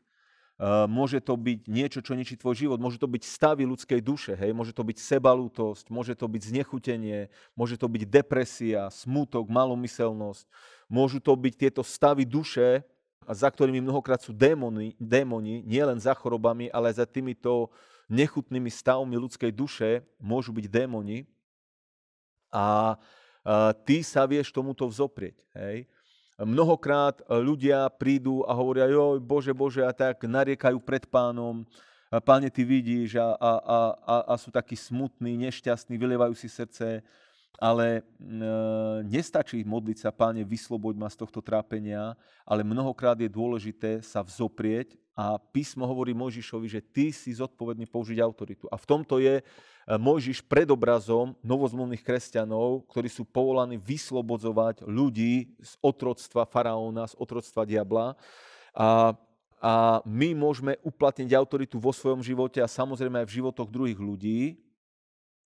môže to byť niečo, čo ničí tvoj život, môže to byť stavy ľudskej duše, hej? môže to byť sebalútosť, môže to byť znechutenie, môže to byť depresia, smutok, malomyselnosť, môžu to byť tieto stavy duše, za ktorými mnohokrát sú démoni, démoni nielen za chorobami, ale aj za týmito nechutnými stavmi ľudskej duše môžu byť démoni. A, a ty sa vieš tomuto vzoprieť. Hej? Mnohokrát e, ľudia prídu a hovoria, joj, Bože, Bože, a tak nariekajú pred pánom, páne, ty vidíš a, a, a, a sú takí smutní, nešťastní, vylievajú si srdce ale e, nestačí modliť sa, páne, vysloboď ma z tohto trápenia, ale mnohokrát je dôležité sa vzoprieť a písmo hovorí Mojžišovi, že ty si zodpovedný použiť autoritu. A v tomto je e, Mojžiš predobrazom novozmluvných kresťanov, ktorí sú povolaní vyslobodzovať ľudí z otroctva faraóna, z otroctva diabla. A a my môžeme uplatniť autoritu vo svojom živote a samozrejme aj v životoch druhých ľudí,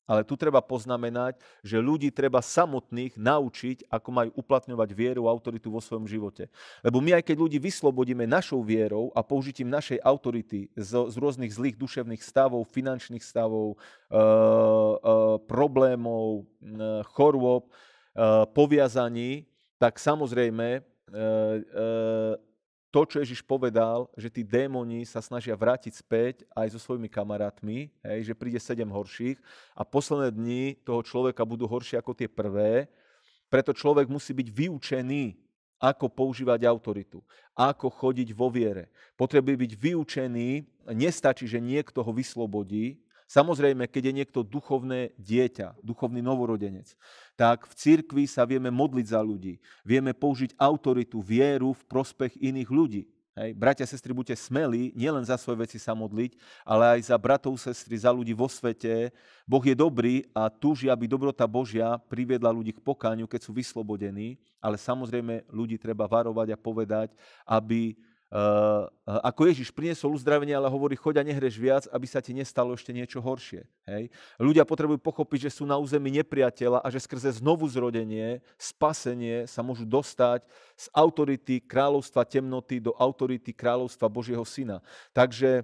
ale tu treba poznamenať, že ľudí treba samotných naučiť, ako majú uplatňovať vieru a autoritu vo svojom živote. Lebo my aj keď ľudí vyslobodíme našou vierou a použitím našej autority z, z rôznych zlých duševných stavov, finančných stavov, e, e, problémov, e, chorôb, e, poviazaní, tak samozrejme e, e, to, čo Ježiš povedal, že tí démoni sa snažia vrátiť späť aj so svojimi kamarátmi, hej, že príde sedem horších a posledné dni toho človeka budú horšie ako tie prvé, preto človek musí byť vyučený, ako používať autoritu, ako chodiť vo viere. Potrebuje byť vyučený, nestačí, že niekto ho vyslobodí, Samozrejme, keď je niekto duchovné dieťa, duchovný novorodenec, tak v cirkvi sa vieme modliť za ľudí, vieme použiť autoritu, vieru v prospech iných ľudí. Hej. Bratia, sestry, buďte smelí, nielen za svoje veci sa modliť, ale aj za bratov, sestry, za ľudí vo svete. Boh je dobrý a túži, aby dobrota Božia priviedla ľudí k pokáňu, keď sú vyslobodení, ale samozrejme ľudí treba varovať a povedať, aby Eh, ako Ježiš priniesol uzdravenie, ale hovorí, choď a nehreš viac, aby sa ti nestalo ešte niečo horšie. Hej? Ľudia potrebujú pochopiť, že sú na území nepriateľa a že skrze znovu zrodenie, spasenie sa môžu dostať z autority kráľovstva temnoty do autority kráľovstva Božieho syna. Takže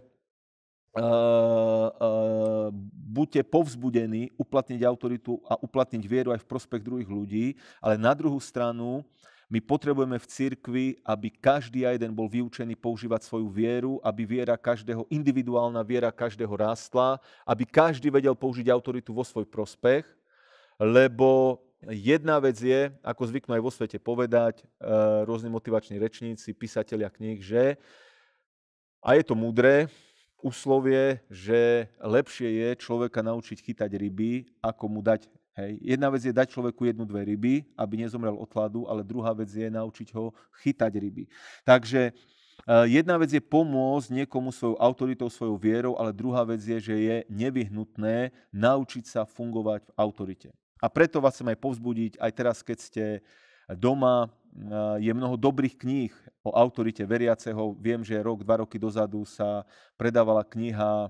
Uh, uh, buďte povzbudení uplatniť autoritu a uplatniť vieru aj v prospech druhých ľudí, ale na druhú stranu my potrebujeme v cirkvi, aby každý a jeden bol vyučený používať svoju vieru, aby viera každého, individuálna viera každého rástla, aby každý vedel použiť autoritu vo svoj prospech, lebo Jedna vec je, ako zvyknú aj vo svete povedať eh, rôzni motivační rečníci, písatelia kníh, že a je to múdre úslovie, že lepšie je človeka naučiť chytať ryby, ako mu dať Hej. Jedna vec je dať človeku jednu, dve ryby, aby nezomrel od hladu, ale druhá vec je naučiť ho chytať ryby. Takže e, Jedna vec je pomôcť niekomu svojou autoritou, svojou vierou, ale druhá vec je, že je nevyhnutné naučiť sa fungovať v autorite. A preto vás chcem aj povzbudiť, aj teraz, keď ste doma, e, je mnoho dobrých kníh o autorite veriaceho. Viem, že rok, dva roky dozadu sa predávala kniha e,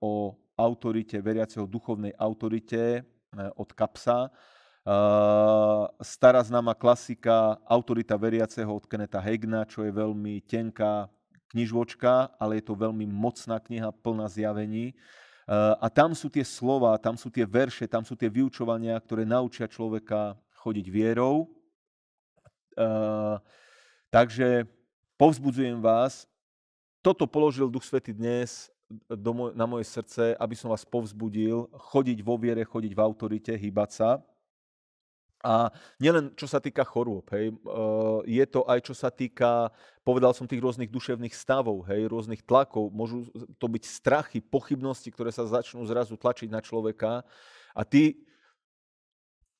o autorite veriaceho, duchovnej autorite Eh, od Kapsa. Eh, stará známa klasika Autorita veriaceho od Keneta Hegna, čo je veľmi tenká knižočka, ale je to veľmi mocná kniha, plná zjavení. Eh, a tam sú tie slova, tam sú tie verše, tam sú tie vyučovania, ktoré naučia človeka chodiť vierou. Takže povzbudzujem vás, toto položil Duch Svety dnes do moj, na moje srdce, aby som vás povzbudil chodiť vo viere, chodiť v autorite, hýbať sa. A nielen čo sa týka chorôb, hej, e, je to aj čo sa týka, povedal som, tých rôznych duševných stavov, hej, rôznych tlakov. Môžu to byť strachy, pochybnosti, ktoré sa začnú zrazu tlačiť na človeka. A ty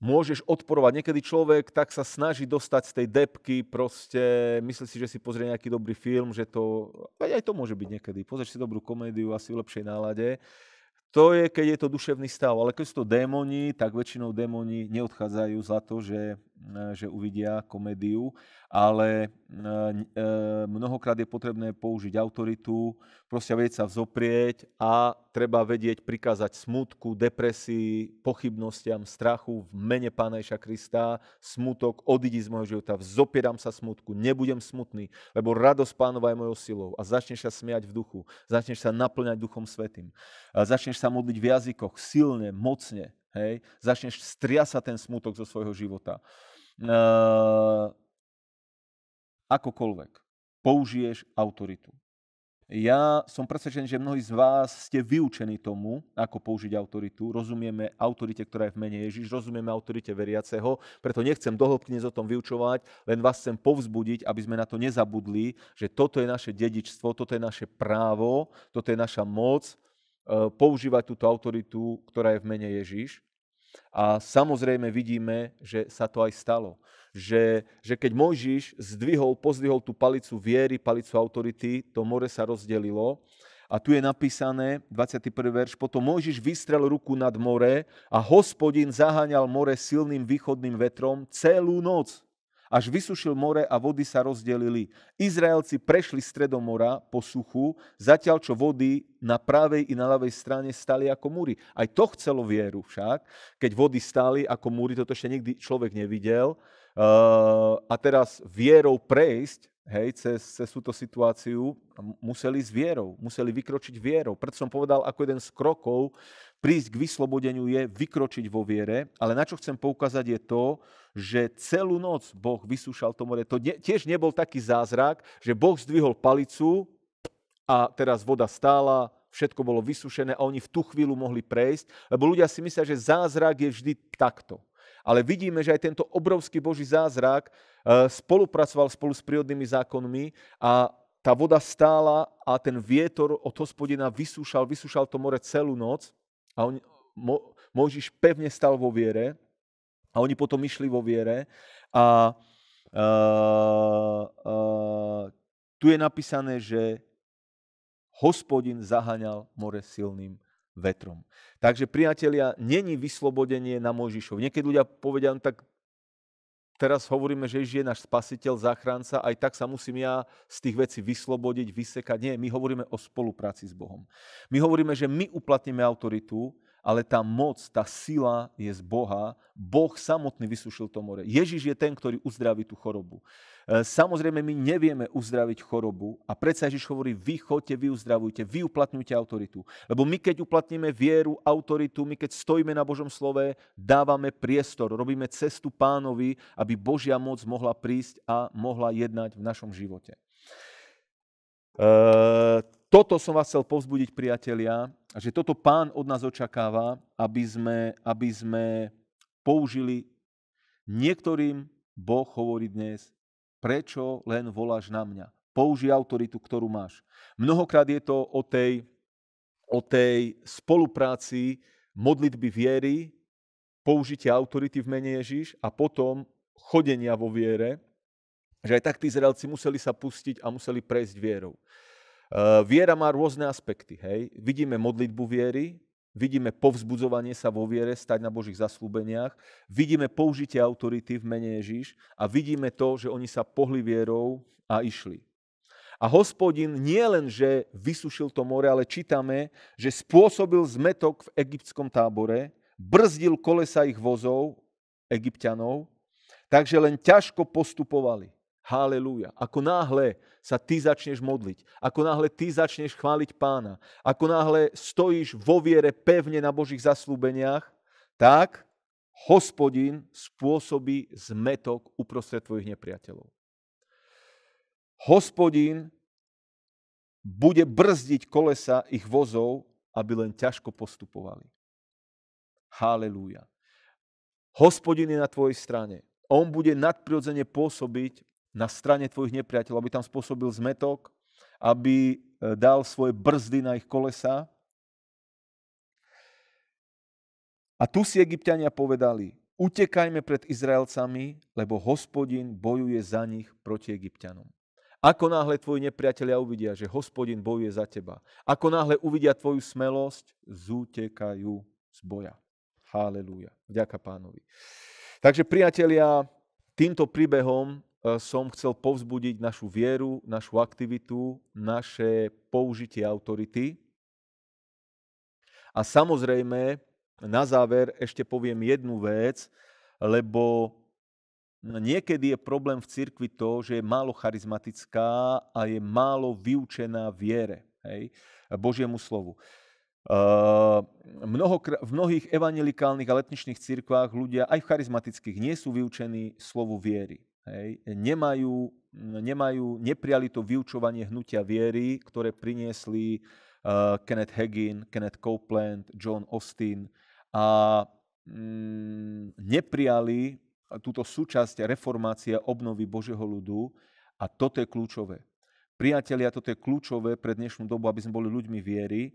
môžeš odporovať. Niekedy človek tak sa snaží dostať z tej depky, proste myslí si, že si pozrie nejaký dobrý film, že to, aj to môže byť niekedy. Pozrieš si dobrú komédiu, asi v lepšej nálade. To je, keď je to duševný stav, ale keď sú to démoni, tak väčšinou démoni neodchádzajú za to, že Eh, že uvidia komédiu, ale eh, eh, mnohokrát je potrebné použiť autoritu, proste vedieť sa vzoprieť a treba vedieť prikázať smutku, depresii, pochybnostiam, strachu v mene Pána Ježa Krista, smutok, odídi z môjho života, vzopieram sa smutku, nebudem smutný, lebo radosť Pánova je mojou silou a začneš sa smiať v duchu, začneš sa naplňať Duchom Svetým, a začneš sa modliť v jazykoch silne, mocne, Hej? Začneš striasať ten smutok zo svojho života. E, akokoľvek. Použiješ autoritu. Ja som presvedčený, že mnohí z vás ste vyučení tomu, ako použiť autoritu. Rozumieme autorite, ktorá je v mene Ježiš, rozumieme autorite veriaceho, preto nechcem dohlbne o tom vyučovať, len vás chcem povzbudiť, aby sme na to nezabudli, že toto je naše dedičstvo, toto je naše právo, toto je naša moc, E, používať túto autoritu, ktorá je v mene Ježíš. A samozrejme vidíme, že sa to aj stalo. Že, že keď Mojžiš zdvihol, pozdvihol tú palicu viery, palicu autority, to more sa rozdelilo. A tu je napísané, 21. verš, potom Mojžiš vystrel ruku nad more a hospodin zaháňal more silným východným vetrom celú noc až vysušil more a vody sa rozdelili. Izraelci prešli stredom mora po suchu, zatiaľ čo vody na pravej i na ľavej strane stali ako múry. Aj to chcelo vieru však, keď vody stáli ako múry, toto ešte nikdy človek nevidel a teraz vierou prejsť hej, cez, cez túto situáciu, museli s vierou, museli vykročiť vierou. Preto som povedal, ako jeden z krokov prísť k vyslobodeniu je vykročiť vo viere, ale na čo chcem poukázať je to, že celú noc Boh vysúšal to more. To ne, tiež nebol taký zázrak, že Boh zdvihol palicu a teraz voda stála, všetko bolo vysúšené, a oni v tú chvíľu mohli prejsť, lebo ľudia si myslia, že zázrak je vždy takto ale vidíme, že aj tento obrovský Boží zázrak eh, spolupracoval spolu s prírodnými zákonmi a tá voda stála a ten vietor od hospodina vysúšal, vysúšal to more celú noc a on, Mo, Mojžiš pevne stal vo viere a oni potom išli vo viere a uh, uh, tu je napísané, že hospodin zaháňal more silným vetrom. Takže priatelia, není vyslobodenie na Mojžišov. Niekedy ľudia povedia, no tak teraz hovoríme, že je náš spasiteľ, záchranca, aj tak sa musím ja z tých vecí vyslobodiť, vysekať. Nie, my hovoríme o spolupráci s Bohom. My hovoríme, že my uplatníme autoritu, ale tá moc, tá sila je z Boha. Boh samotný vysúšil to more. Ježiš je ten, ktorý uzdraví tú chorobu. E, samozrejme, my nevieme uzdraviť chorobu a predsa Ježiš hovorí, vy chodte, vy uzdravujte, vy uplatňujte autoritu. Lebo my, keď uplatníme vieru, autoritu, my, keď stojíme na Božom slove, dávame priestor, robíme cestu pánovi, aby Božia moc mohla prísť a mohla jednať v našom živote. E, toto som vás chcel povzbudiť, priatelia, že toto pán od nás očakáva, aby sme, aby sme použili. Niektorým Boh hovorí dnes, prečo len voláš na mňa? Použij autoritu, ktorú máš. Mnohokrát je to o tej, o tej spolupráci modlitby viery, použitia autority v mene Ježiš a potom chodenia vo viere, že aj tak tí Izraelci museli sa pustiť a museli prejsť vierou. Eh, viera má rôzne aspekty. Hej. Vidíme modlitbu viery, vidíme povzbudzovanie sa vo viere, stať na Božích zaslúbeniach, vidíme použitie autority v mene Ježíš a vidíme to, že oni sa pohli vierou a išli. A hospodin nie len, že vysušil to more, ale čítame, že spôsobil zmetok v egyptskom tábore, brzdil kolesa ich vozov, egyptianov, takže len ťažko postupovali. Halelúja. Ako náhle sa ty začneš modliť, ako náhle ty začneš chváliť pána, ako náhle stojíš vo viere pevne na Božích zaslúbeniach, tak hospodin spôsobí zmetok uprostred tvojich nepriateľov. Hospodin bude brzdiť kolesa ich vozov, aby len ťažko postupovali. Halelúja. Hospodin je na tvojej strane. On bude nadprirodzene pôsobiť na strane tvojich nepriateľov, aby tam spôsobil zmetok, aby e, dal svoje brzdy na ich kolesa. A tu si egyptiania povedali, utekajme pred Izraelcami, lebo hospodin bojuje za nich proti egyptianom. Ako náhle tvoji nepriatelia uvidia, že hospodin bojuje za teba, ako náhle uvidia tvoju smelosť, zútekajú z boja. Halelúja. Vďaka pánovi. Takže priatelia, týmto príbehom Eh, som chcel povzbudiť našu vieru, našu aktivitu, naše použitie autority. A samozrejme, na záver ešte poviem jednu vec, lebo niekedy je problém v cirkvi to, že je málo charizmatická a je málo vyučená viere, hej, Božiemu slovu. Eh, v mnohých evangelikálnych a letničných cirkvách ľudia aj v charizmatických nie sú vyučení slovu viery hej, nemajú, no, nemajú, neprijali to vyučovanie hnutia viery, ktoré priniesli uh, Kenneth Hagin, Kenneth Copeland, John Austin a mm, neprijali túto súčasť reformácia obnovy Božieho ľudu a toto je kľúčové. Priatelia, toto je kľúčové pre dnešnú dobu, aby sme boli ľuďmi viery. Eh,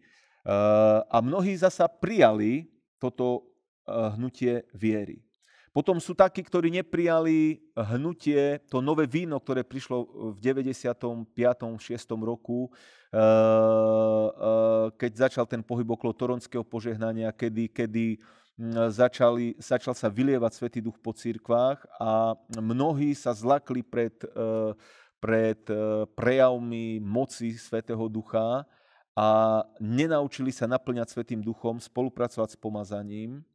a mnohí zasa prijali toto eh, hnutie viery. Potom sú takí, ktorí neprijali hnutie, to nové víno, ktoré prišlo eh, v 95. 6. roku, eh, eh, keď začal ten pohyb okolo toronského požehnania, kedy, kedy mm, začali, začal sa vylievať Svetý duch po církvách a mnohí sa zlakli pred, pred prejavmi moci Svetého ducha a nenaučili sa naplňať Svetým duchom, spolupracovať s pomazaním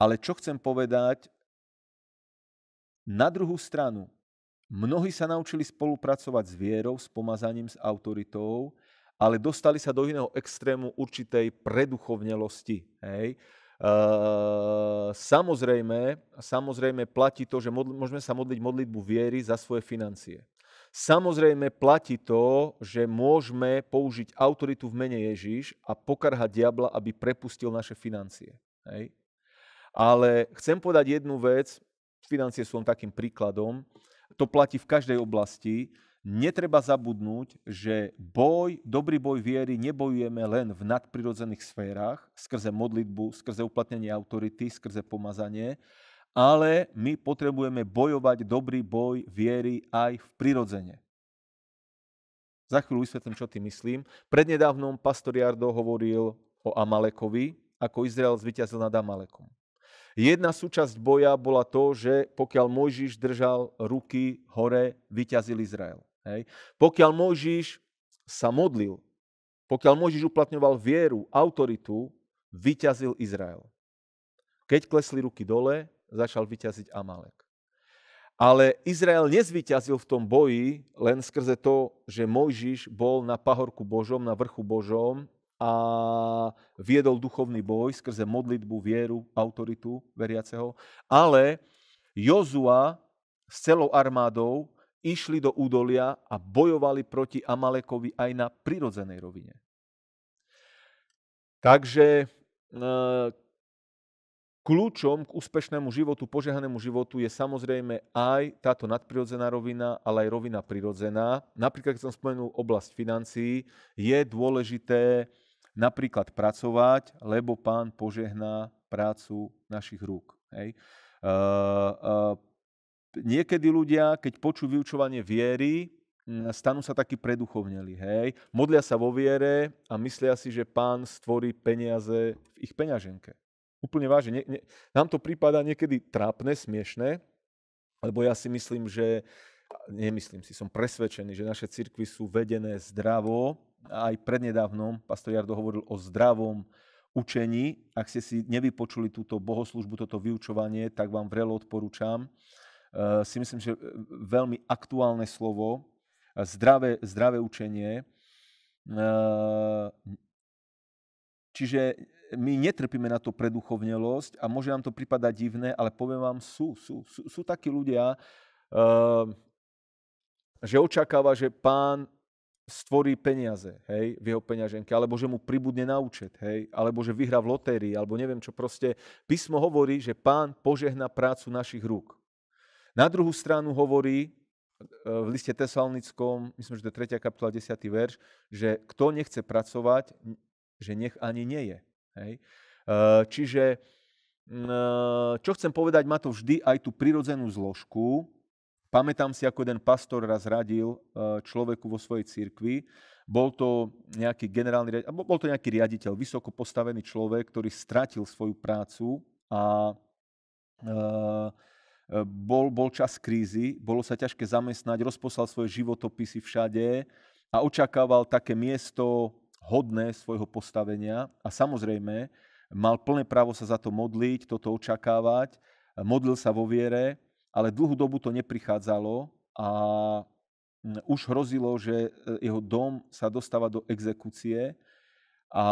ale čo chcem povedať, na druhú stranu, mnohí sa naučili spolupracovať s vierou, s pomazaním, s autoritou, ale dostali sa do iného extrému určitej preduchovnelosti. Hej? Uh, samozrejme, samozrejme platí to, že modl- môžeme sa modliť modlitbu viery za svoje financie. Samozrejme platí to, že môžeme použiť autoritu v mene Ježiš a pokarhať diabla, aby prepustil naše financie. Hej. Ale chcem povedať jednu vec, financie sú len takým príkladom, to platí v každej oblasti, netreba zabudnúť, že boj, dobrý boj viery nebojujeme len v nadprirodzených sférach, skrze modlitbu, skrze uplatnenie autority, skrze pomazanie, ale my potrebujeme bojovať dobrý boj viery aj v prirodzene. Za chvíľu vysvetlím, čo tým myslím. Prednedávnom pastor Jardo hovoril o Amalekovi, ako Izrael zvyťazil nad Amalekom. Jedna súčasť boja bola to, že pokiaľ Mojžiš držal ruky hore, vyťazil Izrael. Hej. Pokiaľ Mojžiš sa modlil, pokiaľ Mojžiš uplatňoval vieru, autoritu, vyťazil Izrael. Keď klesli ruky dole, začal vyťaziť Amalek. Ale Izrael nezvyťazil v tom boji len skrze to, že Mojžiš bol na pahorku Božom, na vrchu Božom a viedol duchovný boj skrze modlitbu, vieru, autoritu veriaceho. Ale Jozua s celou armádou išli do údolia a bojovali proti Amalekovi aj na prirodzenej rovine. Takže e, kľúčom k úspešnému životu, požehanému životu je samozrejme aj táto nadprirodzená rovina, ale aj rovina prirodzená. Napríklad, keď som spomenul oblasť financií, je dôležité Napríklad pracovať, lebo pán požehná prácu našich rúk. Hej. Uh, uh, niekedy ľudia, keď počujú vyučovanie viery, stanú sa takí preduchovneli, hej. Modlia sa vo viere a myslia si, že pán stvorí peniaze v ich peňaženke. Úplne vážne. Nie, nie, nám to prípada niekedy trápne, smiešne, lebo ja si myslím, že, nemyslím si, som presvedčený, že naše cirkvy sú vedené zdravo, aj prednedávnom pastor Jardo hovoril o zdravom učení. Ak ste si nevypočuli túto bohoslužbu, toto vyučovanie, tak vám vrelo odporúčam. Eh, si myslím, že eh, veľmi aktuálne slovo, zdravé, zdravé učenie. Eh, čiže my netrpíme na to preduchovnelosť a môže nám to pripadať divné, ale poviem vám, sú, sú, sú, sú takí ľudia, že očakáva, že pán stvorí peniaze hej, v jeho peňaženke, alebo že mu pribudne na účet, hej, alebo že vyhrá v lotérii, alebo neviem čo proste. Písmo hovorí, že pán požehná prácu našich rúk. Na druhú stranu hovorí e, v liste Tesalnickom, myslím, že to je 3. kapitola 10. verš, že kto nechce pracovať, že nech ani nie je. Hej. E, čiže e, čo chcem povedať, má to vždy aj tú prirodzenú zložku, Pamätám si, ako jeden pastor raz radil e, človeku vo svojej cirkvi. Bol to nejaký generálny, bol to nejaký riaditeľ, vysoko postavený človek, ktorý stratil svoju prácu a e, e, bol, bol čas krízy, bolo sa ťažké zamestnať, rozposlal svoje životopisy všade a očakával také miesto hodné svojho postavenia a samozrejme mal plné právo sa za to modliť, toto očakávať, modlil sa vo viere, ale dlhú dobu to neprichádzalo a mm, už hrozilo, že e, jeho dom sa dostáva do exekúcie a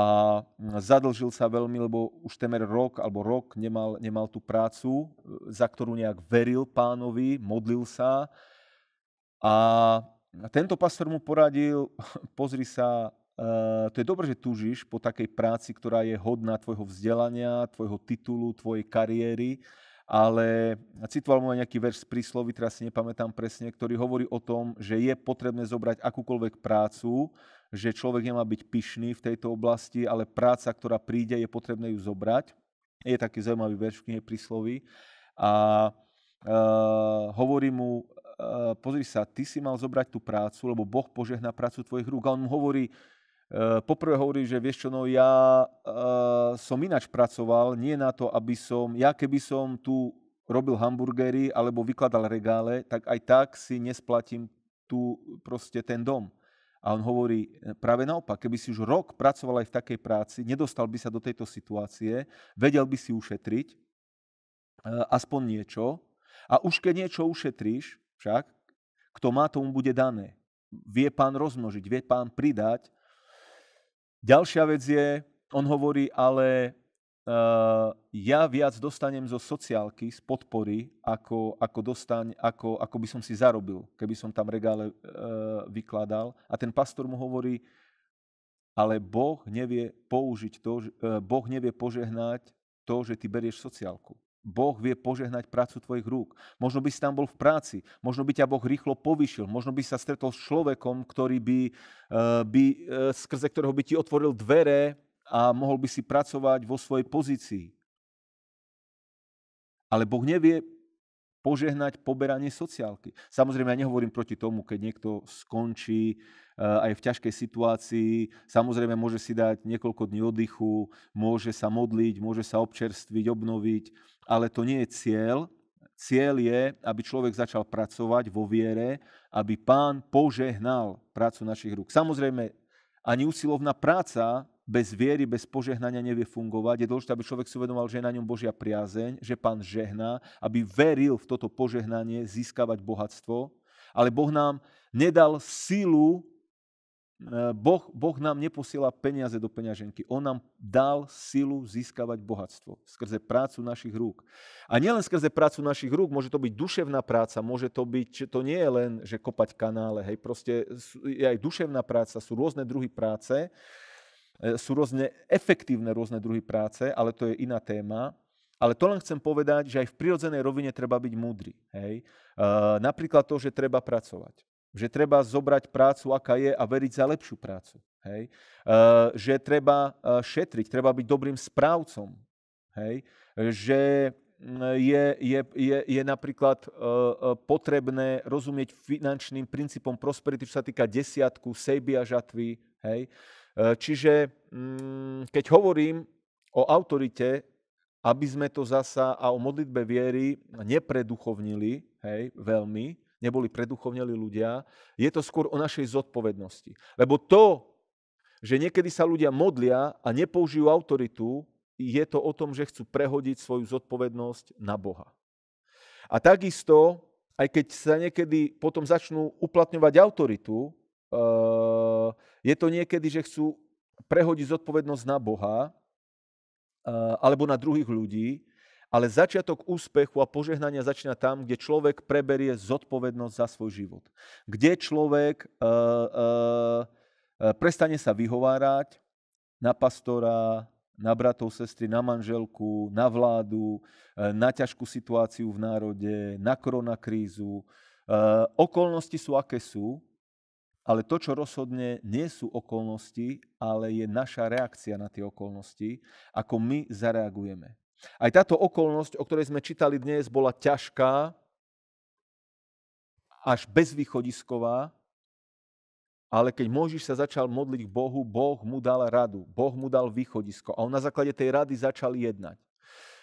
mm, zadlžil sa veľmi, lebo už temer rok alebo rok nemal, nemal tú prácu, e, za ktorú nejak veril pánovi, modlil sa. A mm, tento pastor mu poradil, <laughs> pozri sa, e, to je dobré, že tužíš po takej práci, ktorá je hodná tvojho vzdelania, tvojho titulu, tvojej kariéry, ale citoval mu aj nejaký verš z príslovy, teraz si nepamätám presne, ktorý hovorí o tom, že je potrebné zobrať akúkoľvek prácu, že človek nemá byť pyšný v tejto oblasti, ale práca, ktorá príde, je potrebné ju zobrať. Je taký zaujímavý verš v knihe príslovy. A e, hovorí mu, e, pozri sa, ty si mal zobrať tú prácu, lebo Boh požehná prácu tvojich rúk. A on mu hovorí, Eh, poprvé hovorí, že vieš čo, no ja eh, som ináč pracoval, nie na to, aby som, ja keby som tu robil hamburgery alebo vykladal regále, tak aj tak si nesplatím tu proste ten dom. A on hovorí, eh, práve naopak, keby si už rok pracoval aj v takej práci, nedostal by sa do tejto situácie, vedel by si ušetriť aspoň niečo. A už keď niečo ušetríš, však, kto má, tomu bude dané. Vie pán rozmnožiť, vie pán pridať Ďalšia vec je, on hovorí, ale uh, ja viac dostanem zo sociálky, z podpory, ako, ako, dostaň, ako, ako by som si zarobil, keby som tam regále uh, e, vykladal. A ten pastor mu hovorí, ale Boh nevie použiť to, uh, Boh nevie požehnať to, že ty berieš sociálku. Boh vie požehnať prácu tvojich rúk. Možno by si tam bol v práci, možno by ťa Boh rýchlo povyšil, možno by sa stretol s človekom, ktorý by, eh, by, eh, skrze ktorého by ti otvoril dvere a mohol by si pracovať vo svojej pozícii. Ale Boh nevie požehnať poberanie sociálky. Samozrejme, ja nehovorím proti tomu, keď niekto skončí eh, aj v ťažkej situácii. Samozrejme, môže si dať niekoľko dní oddychu, môže sa modliť, môže sa občerstviť, obnoviť, ale to nie je cieľ. Cieľ je, aby človek začal pracovať vo viere, aby pán požehnal prácu našich rúk. Samozrejme, ani usilovná práca bez viery, bez požehnania nevie fungovať. Je dôležité, aby človek si uvedomal, že je na ňom Božia priazeň, že pán žehná, aby veril v toto požehnanie získavať bohatstvo. Ale Boh nám nedal silu, e, boh, boh nám neposiela peniaze do peňaženky. On nám dal silu získavať bohatstvo skrze prácu našich rúk. A nielen skrze prácu našich rúk, môže to byť duševná práca, môže to byť, to nie je len, že kopať kanále, hej, proste je aj duševná práca, sú rôzne druhy práce, E, sú rôzne efektívne rôzne druhy práce, ale to je iná téma. Ale to len chcem povedať, že aj v prirodzenej rovine treba byť múdry. Hej? E, napríklad to, že treba pracovať. Že treba zobrať prácu, aká je, a veriť za lepšiu prácu. Hej? E, že treba e, šetriť, treba byť dobrým správcom. Hej? E, že je, je, je, je napríklad e, potrebné rozumieť finančným princípom prosperity, čo sa týka desiatku, sejby a žatvy. Hej? E, čiže mm, keď hovorím o autorite, aby sme to zasa a o modlitbe viery nepreduchovnili, hej, veľmi, neboli preduchovneli ľudia, je to skôr o našej zodpovednosti. Lebo to, že niekedy sa ľudia modlia a nepoužijú autoritu, je to o tom, že chcú prehodiť svoju zodpovednosť na Boha. A takisto, aj keď sa niekedy potom začnú uplatňovať autoritu, e- je to niekedy, že chcú prehodiť zodpovednosť na Boha eh, alebo na druhých ľudí, ale začiatok úspechu a požehnania začína tam, kde človek preberie zodpovednosť za svoj život. Kde človek eh, eh, prestane sa vyhovárať na pastora, na bratov, sestry, na manželku, na vládu, na ťažkú situáciu v národe, na koronakrízu. okolnosti sú aké sú, ale to, čo rozhodne nie sú okolnosti, ale je naša reakcia na tie okolnosti, ako my zareagujeme. Aj táto okolnosť, o ktorej sme čítali dnes, bola ťažká, až bezvýchodisková, ale keď Môžiš sa začal modliť k Bohu, Boh mu dal radu, Boh mu dal východisko a on na základe tej rady začal jednať.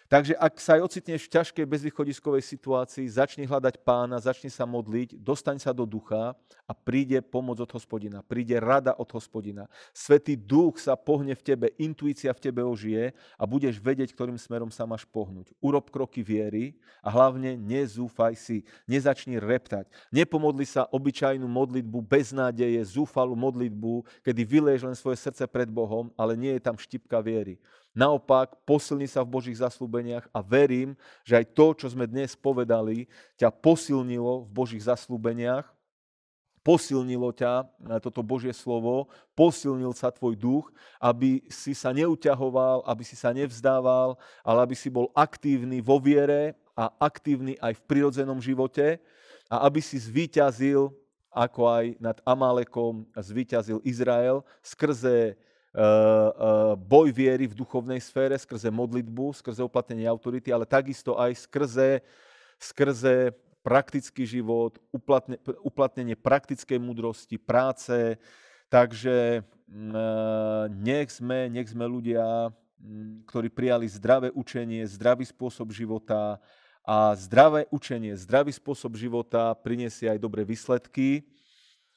Takže ak sa aj ocitneš v ťažkej bezvýchodiskovej situácii, začni hľadať pána, začni sa modliť, dostaň sa do ducha a príde pomoc od hospodina, príde rada od hospodina. Svetý duch sa pohne v tebe, intuícia v tebe ožije a budeš vedieť, ktorým smerom sa máš pohnúť. Urob kroky viery a hlavne nezúfaj si, nezačni reptať. Nepomodli sa obyčajnú modlitbu bez nádeje, zúfalú modlitbu, kedy vyleješ len svoje srdce pred Bohom, ale nie je tam štipka viery. Naopak, posilni sa v Božích zaslúbeniach a verím, že aj to, čo sme dnes povedali, ťa posilnilo v Božích zaslúbeniach, posilnilo ťa na toto Božie slovo, posilnil sa tvoj duch, aby si sa neuťahoval, aby si sa nevzdával, ale aby si bol aktívny vo viere a aktívny aj v prirodzenom živote a aby si zvíťazil ako aj nad Amalekom zvíťazil Izrael skrze Eh, eh, boj viery v duchovnej sfére skrze modlitbu, skrze uplatnenie autority, ale takisto aj skrze, skrze praktický život, uplatne, uplatnenie praktickej múdrosti, práce. Takže mm, eh, nech sme, nech sme ľudia, mm, ktorí prijali zdravé učenie, zdravý spôsob života a zdravé učenie, zdravý spôsob života prinesie aj dobré výsledky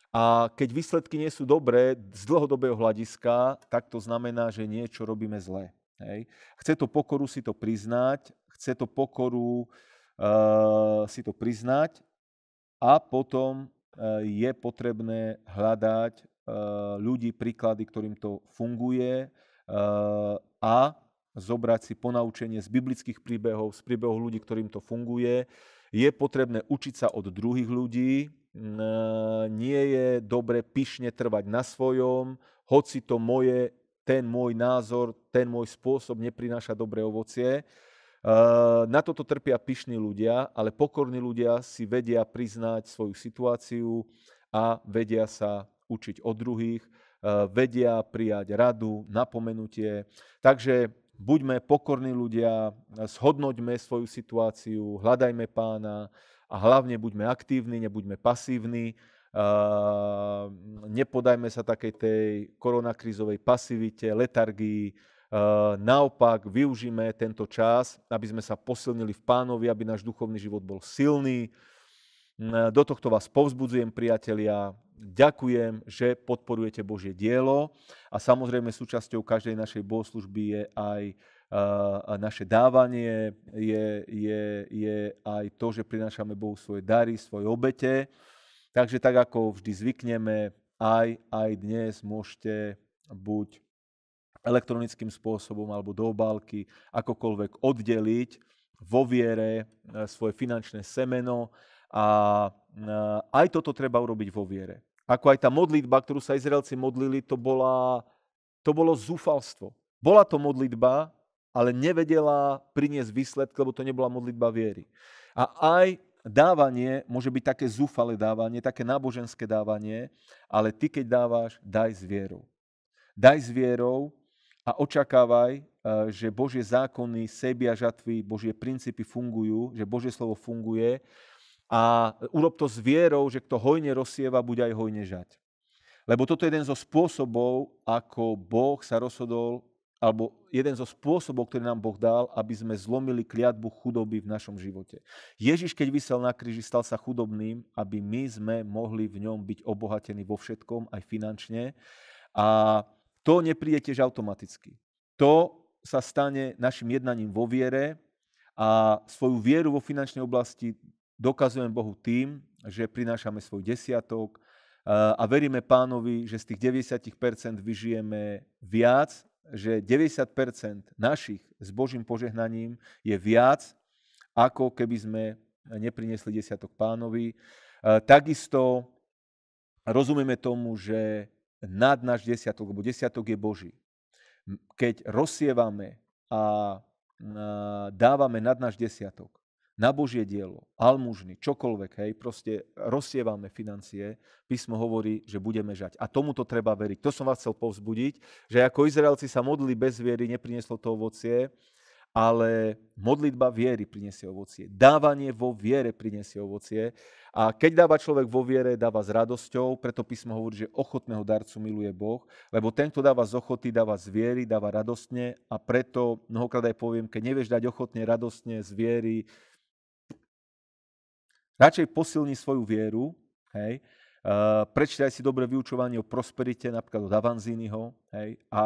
a keď výsledky nie sú dobré z dlhodobého hľadiska, tak to znamená, že niečo robíme zle. Hej. Chce to pokoru si to priznať, chce to pokoru uh, si to priznať a potom uh, je potrebné hľadať uh, ľudí, príklady, ktorým to funguje a zobrať si ponaučenie z biblických príbehov, z príbehov ľudí, ktorým to funguje. Je potrebné učiť sa od druhých ľudí, nie je dobre pyšne trvať na svojom, hoci to moje, ten môj názor, ten môj spôsob neprináša dobré ovocie. Na toto trpia pyšní ľudia, ale pokorní ľudia si vedia priznať svoju situáciu a vedia sa učiť od druhých, e, vedia prijať radu, napomenutie. Takže buďme pokorní ľudia, e, zhodnoďme svoju situáciu, hľadajme pána, a hlavne buďme aktívni, nebuďme pasívni, uh, nepodajme sa takej tej koronakrízovej pasivite, letargii, uh, naopak využíme tento čas, aby sme sa posilnili v pánovi, aby náš duchovný život bol silný. Uh, do tohto vás povzbudzujem, priatelia, ďakujem, že podporujete Božie dielo a samozrejme súčasťou každej našej bohoslužby je aj naše dávanie, je, je, je aj to, že prinášame Bohu svoje dary, svoje obete. Takže tak ako vždy zvykneme, aj, aj dnes môžete buď elektronickým spôsobom alebo do obálky akokoľvek oddeliť vo viere e, svoje finančné semeno a e, aj toto treba urobiť vo viere. Ako aj tá modlitba, ktorú sa Izraelci modlili, to, bola, to bolo zúfalstvo. Bola to modlitba, ale nevedela priniesť výsledky, lebo to nebola modlitba viery. A aj dávanie môže byť také zúfale dávanie, také náboženské dávanie, ale ty, keď dávaš, daj s vierou. Daj s vierou a očakávaj, eh, že Božie zákony, sebia žatvy, Božie princípy fungujú, že Božie slovo funguje a urob to s vierou, že kto hojne rozsieva, bude aj hojne žať. Lebo toto je jeden zo spôsobov, ako Boh sa rozhodol alebo jeden zo spôsobov, ktorý nám Boh dal, aby sme zlomili kliatbu chudoby v našom živote. Ježiš, keď vysel na kríži, stal sa chudobným, aby my sme mohli v ňom byť obohatení vo všetkom, aj finančne. A to nepríde tiež automaticky. To sa stane našim jednaním vo viere a svoju vieru vo finančnej oblasti dokazujeme Bohu tým, že prinášame svoj desiatok, a veríme pánovi, že z tých 90% vyžijeme viac, že 90% našich s Božím požehnaním je viac, ako keby sme neprinesli desiatok pánovi. E, takisto rozumieme tomu, že nad náš desiatok, lebo desiatok je Boží. Keď rozsievame a dávame nad náš desiatok, na Božie dielo, almužny, čokoľvek, hej, proste rozsievame financie, písmo hovorí, že budeme žať. A tomuto treba veriť. To som vás chcel povzbudiť, že ako Izraelci sa modli bez viery, neprinieslo to ovocie, ale modlitba viery prinesie ovocie. Dávanie vo viere prinesie ovocie. A keď dáva človek vo viere, dáva s radosťou, preto písmo hovorí, že ochotného darcu miluje Boh, lebo ten, kto dáva z ochoty, dáva z viery, dáva radostne a preto mnohokrát aj poviem, keď nevieš dať ochotne, radostne, z viery, Radšej posilni svoju vieru, hej, prečítaj si dobre vyučovanie o prosperite, napríklad od Avanzínyho, hej, a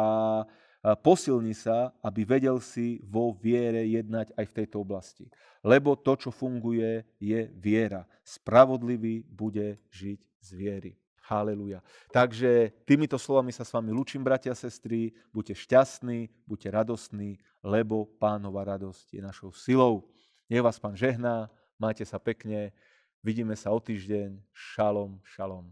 posilni sa, aby vedel si vo viere jednať aj v tejto oblasti. Lebo to, čo funguje, je viera. Spravodlivý bude žiť z viery. Haleluja. Takže týmito slovami sa s vami lučím, bratia a sestry. Buďte šťastní, buďte radostní, lebo pánova radosť je našou silou. Nech vás pán žehná Majte sa pekne. Vidíme sa o týždeň. Šalom, šalom.